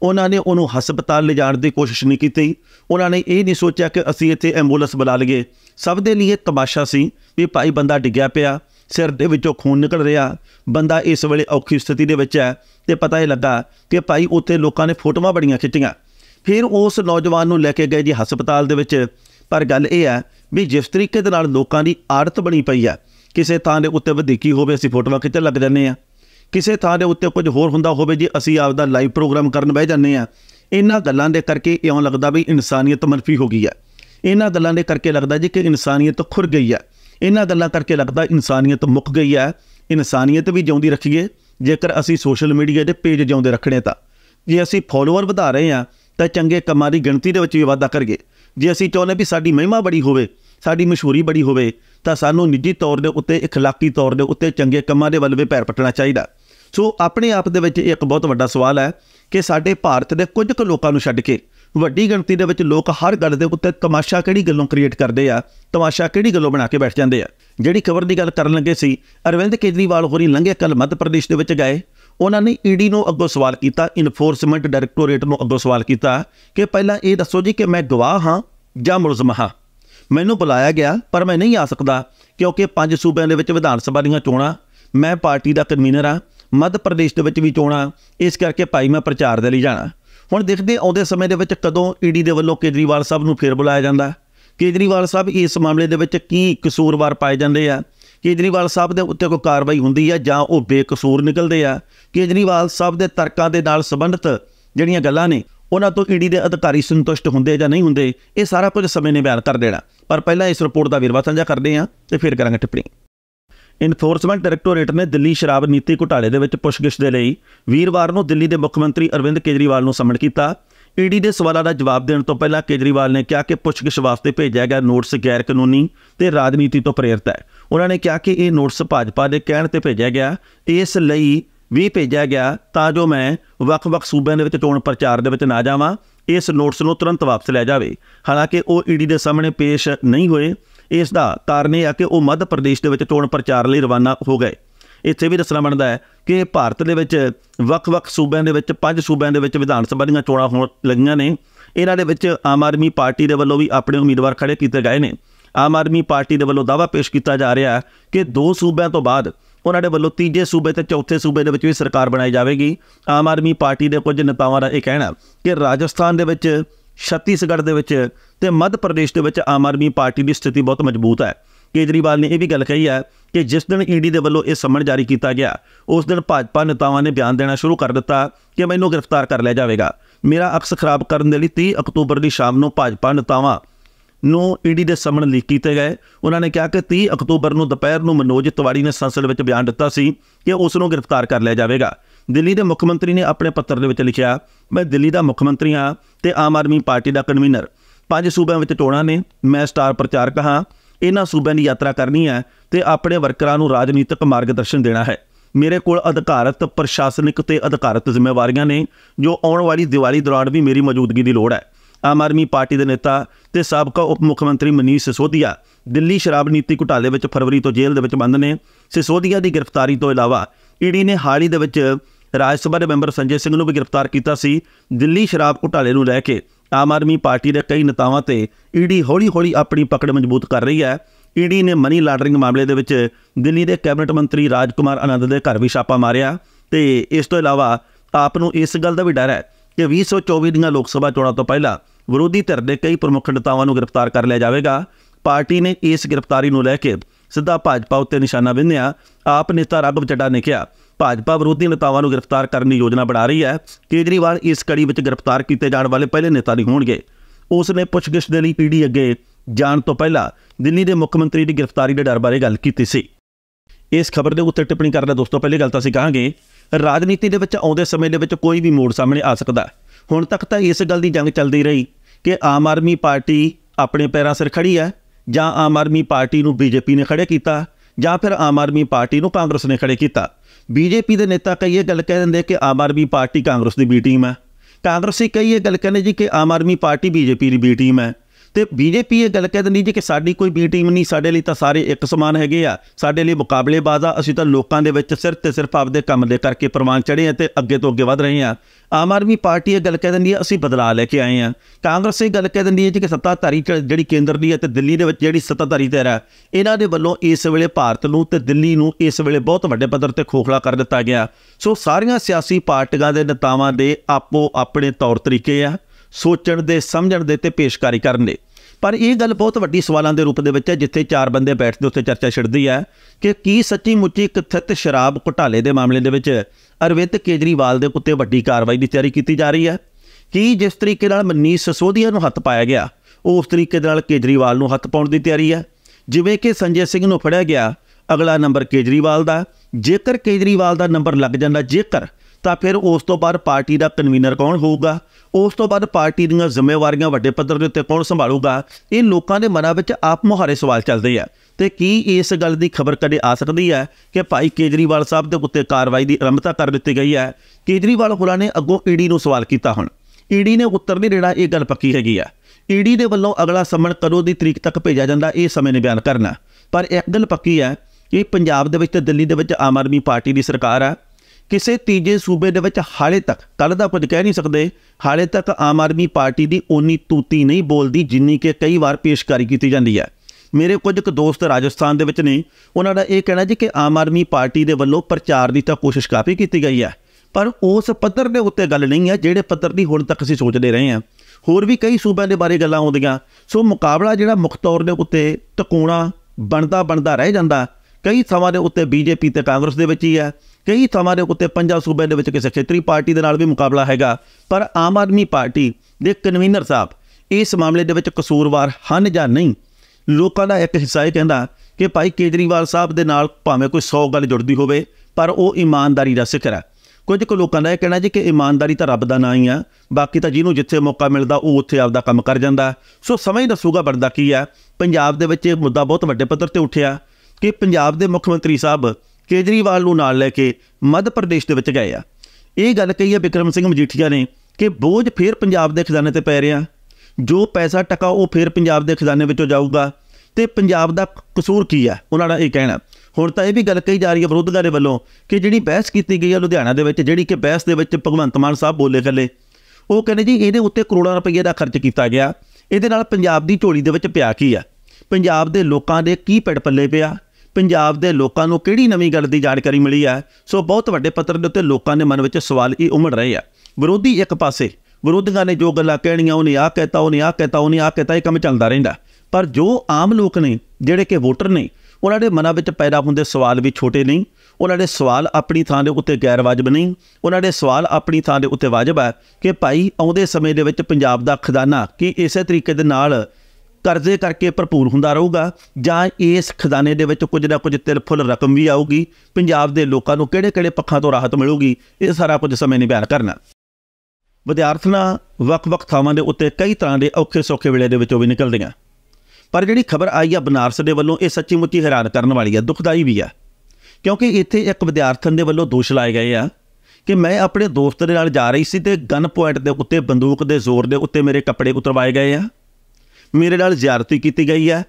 S1: ਉਹਨਾਂ ਨੇ ਉਹਨੂੰ ਹਸਪਤਾਲ ਲਿਜਾਣ ਦੀ ਕੋਸ਼ਿਸ਼ ਨਹੀਂ ਕੀਤੀ ਉਹਨਾਂ ਨੇ ਇਹ ਨਹੀਂ ਸੋਚਿਆ ਕਿ ਅਸੀਂ ਇੱਥੇ ਐਂਬੂਲੈਂਸ ਬੁਲਾ ਲਈਏ ਸਭ ਦੇ ਲਈ ਇਹ ਤਮਾਸ਼ਾ ਸੀ ਵੀ ਭਾਈ ਬੰਦਾ ਡਿੱਗਿਆ ਪਿਆ ਸਿਰ ਦੇ ਵਿੱਚੋਂ ਖੂਨ ਨਿਕਲ ਰਿਹਾ ਬੰਦਾ ਇਸ ਵੇਲੇ ਔਖੀ ਸਥਿਤੀ ਦੇ ਵਿੱਚ ਹੈ ਤੇ ਪਤਾ ਹੀ ਲੱਗਾ ਕਿ ਭਾਈ ਉੱਥੇ ਲੋਕਾਂ ਨੇ ਫੋਟੋਆਂ ਬੜੀਆਂ ਖਿੱਚੀਆਂ ਫਿਰ ਉਸ ਨੌਜਵਾਨ ਨੂੰ ਲੈ ਕੇ ਗਏ ਜੀ ਹਸਪਤਾਲ ਦੇ ਵਿੱਚ ਪਰ ਗੱਲ ਇਹ ਹੈ ਵੀ ਜਿਸ ਤਰੀਕੇ ਦੇ ਨਾਲ ਲੋਕਾਂ ਦੀ ਆੜਤ ਬਣੀ ਪਈ ਹੈ ਕਿਸੇ ਥਾਂ ਦੇ ਉੱਤੇ ਵਧੀਕੀ ਹੋਵੇ ਅਸੀਂ ਫੋਟੋਆਂ ਖਿੱਚਣ ਲੱਗ ਜਾਂਦੇ ਆ ਕਿਸੇ ਥਾਂ ਦੇ ਉੱਤੇ ਕੁਝ ਹੋਰ ਹੁੰਦਾ ਹੋਵੇ ਜੀ ਅਸੀਂ ਆਪ ਦਾ ਲਾਈਵ ਪ੍ਰੋਗਰਾਮ ਕਰਨ ਬਹਿ ਜਾਂਦੇ ਆ ਇਹਨਾਂ ਗੱਲਾਂ ਦੇ ਕਰਕੇ ਇਉਂ ਲੱਗਦਾ ਵੀ ਇਨਸਾਨੀਅਤ ਮਨਫੀ ਹੋ ਗਈ ਹੈ ਇਹਨਾਂ ਗੱਲਾਂ ਦੇ ਕਰਕੇ ਲੱਗਦਾ ਜੀ ਕਿ ਇਨਸਾਨੀਅਤ ਖੁਰ ਗਈ ਹੈ ਇਹਨਾਂ ਗੱਲਾਂ ਕਰਕੇ ਲੱਗਦਾ ਇਨਸਾਨੀਅਤ ਮੁੱਕ ਗਈ ਹੈ ਇਨਸਾਨੀਅਤ ਵੀ ਜਿਉਂਦੀ ਰੱਖੀਏ ਜੇਕਰ ਅਸੀਂ ਸੋਸ਼ਲ ਮੀਡੀਆ ਦੇ ਪੇਜ ਜਿਉਂਦੇ ਰੱਖਣੇ ਤਾਂ ਜੇ ਅਸੀਂ ਫਾਲੋਅਰ ਵਧਾ ਰਹੇ ਹਾਂ ਤਾਂ ਚੰਗੇ ਕੰਮਾਂ ਦੀ ਗਿਣਤੀ ਦੇ ਵਿੱਚ ਵੀ ਵਾਧਾ ਕਰੀਏ ਜੇ ਅਸੀਂ ਚਾਹੁੰਦੇ ਵੀ ਸਾਡੀ ਮਹਿਮਾ ਬੜੀ ਹੋਵੇ ਸਾਡੀ ਮਸ਼ਹੂਰੀ ਬੜੀ ਹੋਵੇ ਤਾਂ ਸਾਨੂੰ ਨਿੱਜੀ ਤੌਰ ਦੇ ਉੱਤੇ اخلاقی ਤੌਰ ਦੇ ਉੱਤੇ ਚੰਗੇ ਕੰਮਾਂ ਦੇ ਵੱਲ ਵੀ ਪੈਰ ਪਟਣਾ ਚਾਹੀਦਾ ਸੋ ਆਪਣੇ ਆਪ ਦੇ ਵਿੱਚ ਇੱਕ ਬਹੁਤ ਵੱਡਾ ਸਵਾਲ ਹੈ ਕਿ ਸਾਡੇ ਭਾਰਤ ਦੇ ਕੁਝ ਕੁ ਲੋਕਾਂ ਨੂੰ ਛੱਡ ਕੇ ਵੱਡੀ ਗਿਣਤੀ ਦੇ ਵਿੱਚ ਲੋਕ ਹਰ ਗੱਲ ਦੇ ਉੱਤੇ ਤਮਾਸ਼ਾ ਕਿਹੜੀ ਗੱਲੋਂ ਕ੍ਰੀਏਟ ਕਰਦੇ ਆ ਤਮਾਸ਼ਾ ਕਿਹੜੀ ਗੱਲੋਂ ਬਣਾ ਕੇ ਬੈਠ ਜਾਂਦੇ ਆ ਜਿਹੜੀ ਖਬਰ ਦੀ ਗੱਲ ਕਰਨ ਲੱਗੇ ਸੀ ਅਰਵਿੰਦ ਕੇਜਰੀਵਾਲ ਹੋਰੀ ਲੰਘੇ ਕੱਲ ਮੱਧ ਪ੍ਰਦੇਸ਼ ਦੇ ਵਿੱਚ ਗਏ ਉਹਨਾਂ ਨੇ ਈਡੀ e ਨੂੰ ਅੱਗੋਂ ਸਵਾਲ ਕੀਤਾ ਇਨਫੋਰਸਮੈਂਟ ਡਾਇਰੈਕਟੋਰੇਟ ਨੂੰ ਅੱਗੋਂ ਸਵਾਲ ਕੀਤਾ ਕਿ ਪਹਿਲਾਂ ਇਹ ਦੱਸੋ ਜੀ ਕਿ ਮੈਂ ਗਵਾਹ ਹਾਂ ਜਾਂ ਮੁਲਜ਼ਮ ਹਾਂ ਮੈਨੂੰ ਬੁਲਾਇਆ ਗਿਆ ਪਰ ਮੈਂ ਨਹੀਂ ਆ ਸਕਦਾ ਕਿਉਂਕਿ ਪੰਜ ਸੂਬਿਆਂ ਦੇ ਵਿੱਚ ਵਿਧਾਨ ਸਭਾ ਦੀਆਂ ਚੋਣਾਂ ਮੈਂ ਪਾਰਟੀ ਦਾ ਕਨਵੀਨਰ ਆ ਮੱਧ ਪ੍ਰਦੇਸ਼ ਦੇ ਵਿੱਚ ਵੀ ਚੋਣਾਂ ਇਸ ਕਰਕੇ ਭਾਈ ਮੈਂ ਪ੍ਰਚਾਰ ਦੇ ਲਈ ਜਾਣਾ ਹੁਣ ਦੇਖਦੇ ਆਉਂਦੇ ਸਮੇਂ ਦੇ ਵਿੱਚ ਕਦੋਂ ਈਡੀ ਦੇ ਵੱਲੋਂ ਕੇਜਰੀਵਾਲ ਸਾਹਿਬ ਨੂੰ ਫੇਰ ਬੁਲਾਇਆ ਜਾਂਦਾ ਕੇਜਰੀਵਾਲ ਸਾਹਿਬ ਇਸ ਮਾਮਲੇ ਦੇ ਵਿੱਚ ਕੀ ਕਸੂਰਵਾਰ ਪਾਏ ਜਾਂਦੇ ਆ ਕੇਜਰੀਵਾਲ ਸਾਹਿਬ ਦੇ ਉੱਤੇ ਕੋਈ ਕਾਰਵਾਈ ਹੁੰਦੀ ਆ ਜਾਂ ਉਹ ਬੇਕਸੂਰ ਨਿਕਲਦੇ ਆ ਕੇਜਰੀਵਾਲ ਸਾਹਿਬ ਦੇ ਤਰਕਾਂ ਦੇ ਨਾਲ ਸੰਬੰਧਿਤ ਜਿਹੜੀਆਂ ਗੱਲਾਂ ਨੇ ਉਹਨਾਂ ਤੋਂ ਈਡੀ ਦੇ ਅਧਿਕਾਰੀ ਸੰਤੁਸ਼ਟ ਹੁੰਦੇ ਜਾਂ ਨਹੀਂ ਹੁੰਦੇ ਇਹ ਸਾਰਾ ਕੁਝ ਸਮੇਂ ਨੇ ਬਿਆਨ ਕਰ ਦੇਣਾ ਪਰ ਪਹਿਲਾਂ ਇਸ ਰਿਪੋਰਟ ਦਾ ਵਿਰਵਾ ਸਾਂਝਾ ਕਰਦੇ ਆ ਤੇ ਫਿਰ ਕਰਾਂਗੇ ਟਿੱਪਣੀ ਇਨਫੋਰਸਮੈਂਟ ਡਾਇਰੈਕਟੋਰੇਟ ਨੇ ਦਿੱਲੀ ਸ਼ਰਾਬ ਨੀਤੀ ਘੁਟਾਲੇ ਦੇ ਵਿੱਚ ਪੁੱਛਗਿੱਛ ਦੇ ਲਈ ਵੀਰਵਾਰ ਨੂੰ ਦਿੱਲੀ ਦੇ ਮੁੱਖ ਮੰਤਰੀ ਅਰਵਿੰਦ ਕੇਜਰੀਵਾਲ ਨੂੰ ਸਮਨ ਕੀਤਾ ਈਡੀ ਦੇ ਸਵਾਲਾਂ ਦਾ ਜਵਾਬ ਦੇਣ ਤੋਂ ਪਹਿਲਾਂ ਕੇਜਰੀਵਾਲ ਨੇ ਕਿਹਾ ਕਿ ਪੁੱਛਗਿੱਛ ਵਾਸਤੇ ਭੇਜਿਆ ਗਿਆ ਨੋਟਿਸ ਗੈਰ ਕਾਨੂੰਨੀ ਤੇ ਰਾਜਨੀਤੀ ਤੋਂ ਪ੍ਰੇਰਿਤ ਹੈ ਉਹਨਾਂ ਨੇ ਕਿਹਾ ਕਿ ਇਹ ਨੋਟਿਸ ਭਾਜਪਾ ਦੇ ਕਹਿਣ ਤੇ ਭੇਜਿਆ ਗਿਆ ਇਸ ਲਈ ਵੀ ਭੇਜਿਆ ਗਿਆ ਤਾਂ ਜੋ ਮੈਂ ਵੱਖ-ਵੱਖ ਸੂਬਿਆਂ ਦੇ ਵਿੱਚ ਚੋਣ ਪ੍ਰਚਾਰ ਦੇ ਵਿੱਚ ਨਾ ਜਾਵਾਂ ਇਸ ਨੋਟਿਸ ਨੂੰ ਤੁਰੰਤ ਵਾਪਸ ਲਿਆ ਜਾਵੇ ਹਾਲਾਂਕਿ ਉਹ ਈਡੀ ਦੇ ਸਾਹਮਣੇ ਪੇਸ਼ ਨਹੀਂ ਹੋਏ ਇਸ ਦਾ ਕਾਰਨ ਇਹ ਆ ਕਿ ਉਹ ਮੱਧ ਪ੍ਰਦੇਸ਼ ਦੇ ਵਿੱਚ ਚੋਣ ਪ੍ਰਚਾਰ ਲਈ ਰਵਾਨਾ ਹੋ ਗਏ ਇੱਥੇ ਵੀ ਦੱਸਣਾ ਬਣਦਾ ਹੈ ਕਿ ਭਾਰਤ ਦੇ ਵਿੱਚ ਵੱਖ-ਵੱਖ ਸੂਬਿਆਂ ਦੇ ਵਿੱਚ ਪੰਜ ਸੂਬਿਆਂ ਦੇ ਵਿੱਚ ਵਿਧਾਨ ਸਭਾ ਦੀਆਂ ਚੋਣਾਂ ਹੋਣ ਲੱਗੀਆਂ ਨੇ ਇਹਨਾਂ ਦੇ ਵਿੱਚ ਆਮ ਆਦਮੀ ਪਾਰਟੀ ਦੇ ਵੱਲੋਂ ਵੀ ਆਪਣੇ ਉਮੀਦਵਾਰ ਖੜੇ ਕੀਤੇ ਗਏ ਨੇ ਆਮ ਆਦਮੀ ਪਾਰਟੀ ਦੇ ਵੱਲੋਂ ਦਾਵਾ ਪੇਸ਼ ਕੀਤਾ ਜਾ ਰਿਹਾ ਹੈ ਕਿ ਦੋ ਸੂਬਿਆਂ ਤੋਂ ਬਾਅਦ ਉਹਨਾਂ ਦੇ ਵੱਲੋਂ ਤੀਜੇ ਸੂਬੇ ਤੇ ਚੌਥੇ ਸੂਬੇ ਦੇ ਵਿੱਚ ਵੀ ਸਰਕਾਰ ਬਣਾਈ ਜਾਵੇਗੀ ਆਮ ਆਦਮੀ ਪਾਰਟੀ ਦੇ ਕੁਝ ਨੇਤਾਵਾਂ ਦਾ ਇਹ ਕਹਿਣਾ ਕਿ ਰਾਜਸਥਾਨ ਦੇ ਵਿੱਚ ਛੱਤੀਸਗੜ੍ਹ ਦੇ ਵਿੱਚ ਤੇ ਮੱਧ ਪ੍ਰਦੇਸ਼ ਦੇ ਵਿੱਚ ਆਮ ਆਦਮੀ ਪਾਰਟੀ ਦੀ ਸਥਿਤੀ ਬਹੁਤ ਮਜ਼ਬੂਤ ਹੈ ਕੇਜਰੀਵਾਲ ਨੇ ਇਹ ਵੀ ਗੱਲ ਕਹੀ ਹੈ ਕਿ ਜਿਸ ਦਿਨ ਈਡੀ e ਦੇ ਵੱਲੋਂ ਇਹ ਸਮਨ ਜਾਰੀ ਕੀਤਾ ਗਿਆ ਉਸ ਦਿਨ ਭਾਜਪਾ ਨੇਤਾਵਾਂ ਨੇ ਬਿਆਨ ਦੇਣਾ ਸ਼ੁਰੂ ਕਰ ਦਿੱਤਾ ਕਿ ਮੈਨੂੰ ਗ੍ਰਿਫਤਾਰ ਕਰ ਲਿਆ ਜਾਵੇਗਾ ਮੇਰਾ ਅਕਸ ਖਰਾਬ ਕਰਨ ਦੇ ਲਈ 30 ਅਕਤੂਬਰ ਦੀ ਸ਼ਾਮ ਨੂੰ ਭਾਜਪਾ ਨੇਤਾਵਾਂ ਨੂੰ ਈਡੀ e ਦੇ ਸਾਹਮਣੇ ਲੀਕ ਕੀਤੇ ਗਏ ਉਹਨਾਂ ਨੇ ਕਿਹਾ ਕਿ 30 ਅਕਤੂਬਰ ਨੂੰ ਦੁਪਹਿਰ ਨੂੰ ਮਨੋਜ ਤਿਵਾੜੀ ਨੇ ਸੰਸਦ ਵਿੱਚ ਬਿਆਨ ਦਿੱਤਾ ਸੀ ਕਿ ਉਸ ਨੂੰ ਗ੍ਰਿਫਤਾਰ ਕਰ ਲਿਆ ਜਾਵੇਗਾ ਦਿੱਲੀ ਦੇ ਮੁੱਖ ਮੰਤਰੀ ਨੇ ਆਪਣੇ ਪੱਤਰ ਦੇ ਵਿੱਚ ਲਿਖਿਆ ਮੈਂ ਦਿੱਲੀ ਦਾ ਮੁੱਖ ਮੰਤਰੀ ਹਾਂ ਤੇ ਆਮ ਆਦਮੀ ਪਾਰਟੀ ਦਾ ਕਨਵੀਨਰ ਪੰਜ ਸੂਬਿਆਂ ਵਿੱਚ ਟੋਣਾ ਨੇ ਮੈਂ ਸਟਾਰ ਪ੍ਰਚਾਰਕ ਹਾਂ ਇਹਨਾਂ ਸੂਬਿਆਂ ਦੀ ਯਾਤਰਾ ਕਰਨੀ ਹੈ ਤੇ ਆਪਣੇ ਵਰਕਰਾਂ ਨੂੰ ਰਾਜਨੀਤਿਕ ਮਾਰਗਦਰਸ਼ਨ ਦੇਣਾ ਹੈ ਮੇਰੇ ਕੋਲ ਅਧਿਕਾਰਤ ਪ੍ਰਸ਼ਾਸਨਿਕ ਤੇ ਅਧਿਕਾਰਤ ਜ਼ਿੰਮੇਵਾਰੀਆਂ ਨੇ ਜੋ ਆਉਣ ਵਾਲੀ ਦੀਵਾਲੀ ਦੌਰਾਨ ਵੀ ਮੇਰੀ ਮੌਜੂਦਗੀ ਦੀ ਲੋੜ ਹੈ ਆਮ ਆਦਮੀ ਪਾਰਟੀ ਦੇ ਨੇਤਾ ਤੇ ਸਾਬਕਾ ਉਪ ਮੁੱਖ ਮੰਤਰੀ ਮਨੀਸ਼ ਸਿਸੋਦੀਆ ਦਿੱਲੀ ਸ਼ਰਾਬ ਨੀਤੀ ਘੁਟਾਲੇ ਵਿੱਚ ਫਰਵਰੀ ਤੋਂ ਜੇਲ੍ਹ ਦੇ ਵਿੱਚ ਬੰਦ ਨੇ ਸਿਸੋਦੀਆ ਦੀ ਗ੍ਰਿਫਤਾਰੀ ਤੋਂ ਇਲਾਵਾ ਈਡੀ ਨੇ ਹਾਲ ਹੀ ਦੇ ਵਿੱਚ ਰਾਜ ਸਭਾ ਦੇ ਮੈਂਬਰ ਸੰਜੇ ਸਿੰਘ ਨੂੰ ਵੀ ਗ੍ਰਿਫਤਾਰ ਕੀਤਾ ਸੀ ਦਿੱਲੀ ਸ਼ਰਾਬ ਘੁਟਾਲੇ ਨੂੰ ਲੈ ਕੇ ਆਮ ਆਦਮੀ ਪਾਰਟੀ ਦੇ ਕਈ ਨੇਤਾਵਾਂ ਤੇ ਈਡੀ ਹੌਲੀ-ਹੌਲੀ ਆਪਣੀ ਪਕੜ ਮਜ਼ਬੂਤ ਕਰ ਰਹੀ ਹੈ ਈਡੀ ਨੇ ਮਨੀ ਲਾਂਡਰਿੰਗ ਮਾਮਲੇ ਦੇ ਵਿੱਚ ਦਿੱਲੀ ਦੇ ਕੈਬਨਿਟ ਮੰਤਰੀ ਰਾਜਕੁਮਾਰ ਆਨੰਦ ਦੇ ਘਰ ਵੀ ਛਾਪਾ ਮਾਰਿਆ ਤੇ ਇਸ ਤੋਂ ਇਲਾਵਾ ਆਪ ਨੂੰ ਇਸ ਗੱਲ ਦਾ ਵੀ ਡਰ ਹੈ ਕਿ 2024 ਦੀਆਂ ਲੋਕ ਸਭਾ ਚੋਣਾਂ ਤੋਂ ਪਹਿਲਾਂ ਵਿਰੋਧੀ ਧਿਰ ਦੇ ਕਈ ਪ੍ਰਮੁੱਖ ਨੇਤਾਵਾਂ ਨੂੰ ਗ੍ਰਿਫਤਾਰ ਕਰ ਲਿਆ ਜਾਵੇਗਾ ਪਾਰਟੀ ਨੇ ਇਸ ਗ੍ਰਿਫਤਾਰੀ ਨੂੰ ਲੈ ਕੇ ਸਿੱਧਾ ਭਾਜਪਾ ਉੱਤੇ ਨਿਸ਼ਾਨਾ ਵਿੰਨਿਆ ਆਪ ਨੇਤਾ ਰਾਘਵ ਚੱਡਾ ਨੇ ਕਿਹਾ ਭਾਜਪਾ ਵਿਰੋਧੀ ਨੇਤਾਵਾਂ ਨੂੰ ਗ੍ਰਿਫਤਾਰ ਕਰਨ ਦੀ ਯੋਜਨਾ ਬਣਾ ਰਹੀ ਹੈ ਕੇਜਰੀਵਾਲ ਇਸ ਕੜੀ ਵਿੱਚ ਗ੍ਰਿਫਤਾਰ ਕੀਤੇ ਜਾਣ ਵਾਲੇ ਪਹਿਲੇ ਨੇਤਾ ਨਹੀਂ ਹੋਣਗੇ ਉਸ ਨੇ ਪੁੱਛਗਿੱਛ ਦੇ ਲਈ ਪੀੜੀ ਅੱਗੇ ਜਾਣ ਤੋਂ ਪਹਿਲਾਂ ਦਿੱਲੀ ਦੇ ਮੁੱਖ ਮੰਤਰੀ ਦੀ ਗ੍ਰਿਫਤਾਰੀ ਦੇ ਡਰ ਬਾਰੇ ਗੱਲ ਕੀਤੀ ਸੀ ਇਸ ਖਬਰ ਦੇ ਉੱਤੇ ਟਿੱਪਣੀ ਕਰਦਾ ਦੋਸਤੋ ਪਹਿਲੀ ਗੱਲ ਤਾਂ ਅਸੀਂ ਕਹਾਂਗੇ ਰਾਜਨੀਤੀ ਦੇ ਵਿੱਚ ਆਉਂਦੇ ਸਮੇਂ ਦੇ ਵਿੱਚ ਕੋਈ ਵੀ ਮੋੜ ਸਾਹਮਣੇ ਆ ਸਕਦਾ ਹੁਣ ਤੱਕ ਤਾਂ ਇਸ ਗੱਲ ਦੀ ਜੰਗ ਚੱਲਦੀ ਰਹੀ ਕਿ ਆਮ ਆਦਮੀ ਪਾਰਟੀ ਆਪਣੇ ਪੈਰਾਂ ਸਿਰ ਖੜੀ ਹੈ ਜਾਂ ਆਮ ਆਦਮੀ ਪਾਰਟੀ ਨੂੰ ਬੀਜੇਪੀ ਨੇ ਖੜੇ ਕੀਤਾ ਜਾਂ ਫਿਰ ਆਮ ਆਦਮੀ ਪਾਰਟੀ ਨੂੰ ਕਾਂਗਰਸ ਨੇ ਖੜੇ ਕੀਤਾ ਬੀਜੇਪੀ ਦੇ ਨੇਤਾ ਕਈ ਇਹ ਗੱਲ ਕਹਿ ਦਿੰਦੇ ਕਿ ਆਮ ਆਦਮੀ ਪਾਰਟੀ ਕਾਂਗਰਸ ਦੀ ਬੀ ਟੀਮ ਹੈ ਕਾਂਗਰਸੀ ਕਈ ਇਹ ਗੱਲ ਕਹਿੰਦੇ ਜੀ ਕਿ ਆਮ ਆਦਮੀ ਪਾਰਟੀ ਬੀਜੇਪੀ ਦੀ ਬੀ ਟੀਮ ਹੈ ਤੇ ਬੀਜੇਪੀ ਇਹ ਗੱਲ ਕਹਿੰਦੀ ਜੀ ਕਿ ਸਾਡੀ ਕੋਈ ਬੀ ਟੀਮ ਨਹੀਂ ਸਾਡੇ ਲਈ ਤਾਂ ਸਾਰੇ ਇੱਕ ਸਮਾਨ ਹੈਗੇ ਆ ਸਾਡੇ ਲਈ ਮੁਕਾਬਲੇਬਾਜ਼ ਆ ਅਸੀਂ ਤਾਂ ਲੋਕਾਂ ਦੇ ਵਿੱਚ ਸਿਰ ਤੇ ਸਿਰਫ ਆਪਦੇ ਕੰਮ ਦੇ ਕਰਕੇ ਪ੍ਰਵਾਨ ਚੜੇ ਆ ਤੇ ਅੱਗੇ ਤੋਂ ਅੱਗੇ ਵਧ ਰਹੇ ਆ ਆਮ ਆਦਮੀ ਪਾਰਟੀ ਇਹ ਗੱਲ ਕਹਿੰਦੀ ਆ ਅਸੀਂ ਬਦਲਾ ਲੈ ਕੇ ਆਏ ਆ ਕਾਂਗਰਸ ਇਹ ਗੱਲ ਕਹਿੰਦੀ ਜੀ ਕਿ ਸੱਤਾਧਾਰੀ ਜਿਹੜੀ ਕੇਂਦਰ ਦੀ ਹੈ ਤੇ ਦਿੱਲੀ ਦੇ ਵਿੱਚ ਜਿਹੜੀ ਸੱਤਾਧਾਰੀ ਤੇ ਰਹਾ ਇਹਨਾਂ ਦੇ ਵੱਲੋਂ ਇਸ ਵੇਲੇ ਭਾਰਤ ਨੂੰ ਤੇ ਦਿੱਲੀ ਨੂੰ ਇਸ ਵੇਲੇ ਬਹੁਤ ਵੱਡੇ ਪੱਧਰ ਤੇ ਖੋਖਲਾ ਕਰ ਦਿੱਤਾ ਗਿਆ ਸੋ ਸਾਰੀਆਂ ਸਿਆਸੀ ਪਾਰਟੀਆਂ ਦੇ ਨੇਤਾਵਾਂ ਦੇ ਆਪੋ ਆਪਣੇ ਤੌਰ ਤਰੀਕੇ ਆ ਸੋਚਣ ਦੇ ਸਮਝਣ ਦੇ ਤੇ ਪੇਸ਼ਕਾਰੀ ਕਰਨ ਦੇ ਪਰ ਇਹ ਗੱਲ ਬਹੁਤ ਵੱਡੀ ਸਵਾਲਾਂ ਦੇ ਰੂਪ ਦੇ ਵਿੱਚ ਹੈ ਜਿੱਥੇ ਚਾਰ ਬੰਦੇ ਬੈਠਦੇ ਉੱਤੇ ਚਰਚਾ ਛਿੜਦੀ ਹੈ ਕਿ ਕੀ ਸੱਚੀ ਮੁੱਚੀ ਕਥਿਤ ਸ਼ਰਾਬ ਘੁਟਾਲੇ ਦੇ ਮਾਮਲੇ ਦੇ ਵਿੱਚ ਅਰਵਿੰਦ ਕੇਜਰੀਵਾਲ ਦੇ ਉੱਤੇ ਵੱਡੀ ਕਾਰਵਾਈ ਦੀ ਤਿਆਰੀ ਕੀਤੀ ਜਾ ਰਹੀ ਹੈ ਕੀ ਜਿਸ ਤਰੀਕੇ ਨਾਲ ਮਨੀਸ਼ ਸਸੋਦੀਆ ਨੂੰ ਹੱਥ ਪਾਇਆ ਗਿਆ ਉਹ ਉਸ ਤਰੀਕੇ ਨਾਲ ਕੇਜਰੀਵਾਲ ਨੂੰ ਹੱਥ ਪਾਉਣ ਦੀ ਤਿਆਰੀ ਹੈ ਜਿਵੇਂ ਕਿ ਸੰਜੇ ਸਿੰਘ ਨੂੰ ਫੜਿਆ ਗਿਆ ਅਗਲਾ ਨੰਬਰ ਕੇਜਰੀਵਾਲ ਦਾ ਜੇਕਰ ਕੇਜਰੀਵਾਲ ਦਾ ਨੰਬਰ ਲੱਗ ਜਾਂਦਾ ਜੇਕਰ ਤਾਂ ਫਿਰ ਉਸ ਤੋਂ ਬਾਅਦ ਪਾਰਟੀ ਦਾ ਕਨਵੀਨਰ ਕੌਣ ਹੋਊਗਾ ਉਸ ਤੋਂ ਬਾਅਦ ਪਾਰਟੀ ਦੀਆਂ ਜ਼ਿੰਮੇਵਾਰੀਆਂ ਵੱਡੇ ਪੱਧਰ ਦੇ ਉੱਤੇ ਕੌਣ ਸੰਭਾਲੂਗਾ ਇਹ ਲੋਕਾਂ ਦੇ ਮਨਾਂ ਵਿੱਚ ਆਪ ਮੁਹਾਰੇ ਸਵਾਲ ਚੱਲਦੇ ਆ ਤੇ ਕੀ ਇਸ ਗੱਲ ਦੀ ਖਬਰ ਕਦੇ ਆ ਸਕਦੀ ਹੈ ਕਿ ਭਾਈ ਕੇਜਰੀਵਾਲ ਸਾਹਿਬ ਦੇ ਉੱਤੇ ਕਾਰਵਾਈ ਦੀ ਆਰੰਭਤਾ ਕਰ ਦਿੱਤੀ ਗਈ ਹੈ ਕੇਜਰੀਵਾਲ ਹੋਰਾਂ ਨੇ ਅੱਗੋਂ ਈਡੀ ਨੂੰ ਸਵਾਲ ਕੀਤਾ ਹੁਣ ਈਡੀ ਨੇ ਉੱਤਰ ਨਹੀਂ ਦੇਣਾ ਇਹ ਗੱਲ ਪੱਕੀ ਹੈਗੀ ਆ ਈਡੀ ਦੇ ਵੱਲੋਂ ਅਗਲਾ ਸਮਨ ਕਦੋਂ ਦੀ ਤਰੀਕ ਤੱਕ ਭੇਜਿਆ ਜਾਂਦਾ ਇਹ ਸਮੇਂ ਨੇ ਬਿਆਨ ਕਰਨਾ ਪਰ ਇੱਕ ਗੱਲ ਪੱਕੀ ਹੈ ਕਿ ਪੰਜਾਬ ਦੇ ਵਿੱਚ ਤੇ ਦਿੱਲੀ ਦੇ ਵਿੱਚ ਆਮ ਆਦਮੀ ਪਾਰਟੀ ਦੀ ਸਰਕਾਰ ਆ ਕਿਸੇ ਤੀਜੇ ਸੂਬੇ ਦੇ ਵਿੱਚ ਹਾਲੇ ਤੱਕ ਕੱਲ ਦਾ ਕੁਝ ਕਹਿ ਨਹੀਂ ਸਕਦੇ ਹਾਲੇ ਤੱਕ ਆਮ ਆਦਮੀ ਪਾਰਟੀ ਦੀ ਓਨੀ ਤੂਤੀ ਨਹੀਂ ਬੋਲਦੀ ਜਿੰਨੀ ਕਿ ਕਈ ਵਾਰ ਪੇਸ਼ਕਾਰੀ ਕੀਤੀ ਜਾਂਦੀ ਹੈ ਮੇਰੇ ਕੁਝ ਇੱਕ ਦੋਸਤ ਰਾਜਸਥਾਨ ਦੇ ਵਿੱਚ ਨੇ ਉਹਨਾਂ ਦਾ ਇਹ ਕਹਿਣਾ ਜੀ ਕਿ ਆਮ ਆਦਮੀ ਪਾਰਟੀ ਦੇ ਵੱਲੋਂ ਪ੍ਰਚਾਰ ਦੀ ਤਾਂ ਕੋਸ਼ਿਸ਼ ਕਾਫੀ ਕੀਤੀ ਗਈ ਹੈ ਪਰ ਉਸ ਪੱਧਰ ਦੇ ਉੱਤੇ ਗੱਲ ਨਹੀਂ ਹੈ ਜਿਹੜੇ ਪੱਧਰ ਦੀ ਹੁਣ ਤੱਕ ਅਸੀਂ ਸੋਚਦੇ ਰਹੇ ਹਾਂ ਹੋਰ ਵੀ ਕਈ ਸੂਬਿਆਂ ਦੇ ਬਾਰੇ ਗੱਲਾਂ ਆਉਂਦੀਆਂ ਸੋ ਮੁਕਾਬਲਾ ਜਿਹੜਾ ਮੁਖਤੌਰ ਦੇ ਉੱਤੇ ਟਕੋਣਾ ਬਣਦਾ ਬਣਦਾ ਰਹਿ ਜਾਂਦਾ ਕਈ ਥਾਵਾਂ ਦੇ ਉੱਤੇ ਬੀਜੇਪੀ ਤੇ ਕਾਂਗਰਸ ਦੇ ਵਿੱਚ ਹੀ ਹੈ ਕਈ ਥਾਵਾਂ ਦੇ ਉੱਤੇ ਪੰਜਾਬ ਸੂਬੇ ਦੇ ਵਿੱਚ ਕਿਸੇ ਖੇਤਰੀ ਪਾਰਟੀ ਦੇ ਨਾਲ ਵੀ ਮੁਕਾਬਲਾ ਹੈਗਾ ਪਰ ਆਮ ਆਦਮੀ ਪਾਰਟੀ ਦੇ ਕਨਵੀਨਰ ਸਾਹਿਬ ਇਸ ਮਾਮਲੇ ਦੇ ਵਿੱਚ ਕਸੂਰਵਾਰ ਹਨ ਜਾਂ ਨਹੀਂ ਲੋਕਾਂ ਦਾ ਇੱਕ ਹਿੱਸਾ ਇਹ ਕਹਿੰਦਾ ਕਿ ਭਾਈ ਕੇਜਰੀਵਾਲ ਸਾਹਿਬ ਦੇ ਨਾਲ ਭਾਵੇਂ ਕੋਈ 100 ਗੱਲ ਜੁੜਦੀ ਹੋਵੇ ਪਰ ਉਹ ਇਮਾਨਦਾਰੀ ਦਾ ਸਿਖਰ ਹੈ ਕੁਝ ਕੁ ਲੋਕਾਂ ਦਾ ਇਹ ਕਹਿਣਾ ਜੀ ਕਿ ਇਮਾਨਦਾਰੀ ਤਾਂ ਰੱਬ ਦਾ ਨਾਂ ਹੀ ਆ ਬਾਕੀ ਤਾਂ ਜਿਹਨੂੰ ਜਿੱਥੇ ਮੌਕਾ ਮਿਲਦਾ ਉਹ ਉੱਥੇ ਆਪਦਾ ਕੰਮ ਕਰ ਜਾਂਦਾ ਸੋ ਸਮਝ ਦੱਸੂਗਾ ਬਣਦਾ ਕੀ ਆ ਪੰਜਾਬ ਦੇ ਵਿੱਚ ਇਹ ਮੁੱਦਾ ਬਹੁਤ ਵੱਡੇ ਪੱਧਰ ਤੇ ਉੱਠਿਆ ਕਿ ਪੰਜਾਬ ਦੇ ਮੁੱਖ ਮੰਤਰੀ ਸਾਹਿਬ ਕੇਜਰੀਵਾਲ ਨੂੰ ਨਾਲ ਲੈ ਕੇ ਮੱਧ ਪ੍ਰਦੇਸ਼ ਦੇ ਵਿੱਚ ਗਏ ਆ ਇਹ ਗੱਲ ਕਹੀ ਹੈ ਵਿਕਰਮ ਸਿੰਘ ਮਜੀਠੀਆ ਨੇ ਕਿ ਬੋਝ ਫੇਰ ਪੰਜਾਬ ਦੇ ਖਜ਼ਾਨੇ ਤੇ ਪੈ ਰਿਹਾ ਜੋ ਪੈਸਾ ਟਕਾ ਉਹ ਫੇਰ ਪੰਜਾਬ ਦੇ ਖਜ਼ਾਨੇ ਵਿੱਚੋਂ ਜਾਊਗਾ ਤੇ ਪੰਜਾਬ ਦਾ ਕਸੂਰ ਕੀ ਹੈ ਉਹਨਾਂ ਦਾ ਇਹ ਕਹਿਣਾ ਹੁਣ ਤਾਂ ਇਹ ਵੀ ਗੱਲ ਕਹੀ ਜਾ ਰਹੀ ਹੈ ਵਿਰੋਧੀਆਂ ਦੇ ਵੱਲੋਂ ਕਿ ਜਿਹੜੀ ਬਹਿਸ ਕੀਤੀ ਗਈ ਹੈ ਲੁਧਿਆਣਾ ਦੇ ਵਿੱਚ ਜਿਹੜੀ ਕਿ ਬਹਿਸ ਦੇ ਵਿੱਚ ਭਗਵੰਤ ਮਾਨ ਸਾਹਿਬ ਬੋਲੇ ਗਏ ਉਹ ਕਹਿੰਦੇ ਜੀ ਇਹਦੇ ਉੱਤੇ ਕਰੋੜਾਂ ਰੁਪਏ ਦਾ ਖਰਚ ਕੀਤਾ ਗਿਆ ਇਹਦੇ ਨਾਲ ਪੰਜਾਬ ਦੀ ਝੋਲੀ ਦੇ ਵਿੱਚ ਪਿਆ ਕੀ ਆ ਪੰਜਾਬ ਦੇ ਲੋਕਾਂ ਦੇ ਕੀ ਪੜ ਪੱਲੇ ਪਿਆ ਪੰਜਾਬ ਦੇ ਲੋਕਾਂ ਨੂੰ ਕਿਹੜੀ ਨਵੀਂ ਗੱਲ ਦੀ ਜਾਣਕਾਰੀ ਮਿਲੀ ਹੈ ਸੋ ਬਹੁਤ ਵੱਡੇ ਪੱਤਰ ਦੇ ਉੱਤੇ ਲੋਕਾਂ ਦੇ ਮਨ ਵਿੱਚ ਸਵਾਲ ਇਹ ਉਮੜ ਰਹੇ ਆ ਵਿਰੋਧੀ ਇੱਕ ਪਾਸੇ ਵਿਰੋਧੀਆਂ ਨੇ ਜੋ ਗੱਲਾਂ ਕਹਿਣੀਆਂ ਉਹਨੇ ਆ ਕਹਤਾ ਉਹਨੇ ਆ ਕਹਤਾ ਉਹਨੇ ਆ ਕਹਤਾ ਇਹ ਕੰਮ ਚੱਲਦਾ ਰਹਿੰਦਾ ਪਰ ਜੋ ਆਮ ਲੋਕ ਨੇ ਜਿਹੜੇ ਕਿ ਵੋਟਰ ਨੇ ਉਹਨਾਂ ਦੇ ਮਨਾਂ ਵਿੱਚ ਪੈਦਾ ਹੁੰਦੇ ਸਵਾਲ ਵੀ ਛੋਟੇ ਨਹੀਂ ਉਹਨਾਂ ਦੇ ਸਵਾਲ ਆਪਣੀ ਥਾਂ ਦੇ ਉੱਤੇ ਗੈਰ ਵਾਜਬ ਨਹੀਂ ਉਹਨਾਂ ਦੇ ਸਵਾਲ ਆਪਣੀ ਥਾਂ ਦੇ ਉੱਤੇ ਵਾਜਬ ਹੈ ਕਿ ਭਾਈ ਆਉਂਦੇ ਸਮੇਂ ਦੇ ਵਿੱਚ ਪੰਜਾਬ ਦਾ ਖਜ਼ਾਨਾ ਕੀ ਇਸੇ ਤਰੀਕੇ ਦੇ ਨਾਲ ਕਰਜ਼ੇ ਕਰਕੇ ਭਰਪੂਰ ਹੁੰਦਾ ਰਹੂਗਾ ਜਾਂ ਇਸ ਖਜ਼ਾਨੇ ਦੇ ਵਿੱਚ ਕੁਝ ਨਾ ਕੁਝ ਤਿਲ ਫੁੱਲ ਰਕਮ ਵੀ ਆਊਗੀ ਪੰਜਾਬ ਦੇ ਲੋਕਾਂ ਨੂੰ ਕਿਹੜੇ-ਕਿਹੜੇ ਪੱਖਾਂ ਤੋਂ ਰਾਹਤ ਮਿਲੂਗੀ ਇਹ ਸਾਰਾ ਕੁਝ ਸਮੇਂ ਨਹੀਂ ਬਿਆਨ ਕਰਨਾ ਵਿਦਿਆਰਥਣਾ ਵੱਖ-ਵੱਖ ਥਾਵਾਂ ਦੇ ਉੱਤੇ ਕਈ ਤਰ੍ਹਾਂ ਦੇ ਔਖੇ-ਸੌਖੇ ਵੇਲੇ ਦੇ ਵਿੱਚੋਂ ਵੀ ਨਿਕਲਦੀਆਂ ਪਰ ਜਿਹੜੀ ਖਬਰ ਆਈ ਆ ਬਨਾਰਸ ਦੇ ਵੱਲੋਂ ਇਹ ਸੱਚੀ-ਮੁੱਚੀ ਹੈਰਾਨ ਕਰਨ ਵਾਲੀ ਆ ਦੁਖਦਾਈ ਵੀ ਆ ਕਿਉਂਕਿ ਇੱਥੇ ਇੱਕ ਵਿਦਿਆਰਥਣ ਦੇ ਵੱਲੋਂ ਦੋਸ਼ ਲਾਏ ਗਏ ਆ ਕਿ ਮੈਂ ਆਪਣੇ ਦੋਸਤ ਦੇ ਨਾਲ ਜਾ ਰਹੀ ਸੀ ਤੇ ਗਨ ਪੁਆਇੰਟ ਦੇ ਉੱਤੇ ਬੰਦੂਕ ਦੇ ਜ਼ੋਰ ਦੇ ਉੱਤੇ ਮੇਰੇ ਕੱਪੜੇ ਉਤਰਵਾਏ ਗਏ ਆ ਮੇਰੇ ਨਾਲ ਜ਼ਿਆਰਤੀ ਕੀਤੀ ਗਈ ਹੈ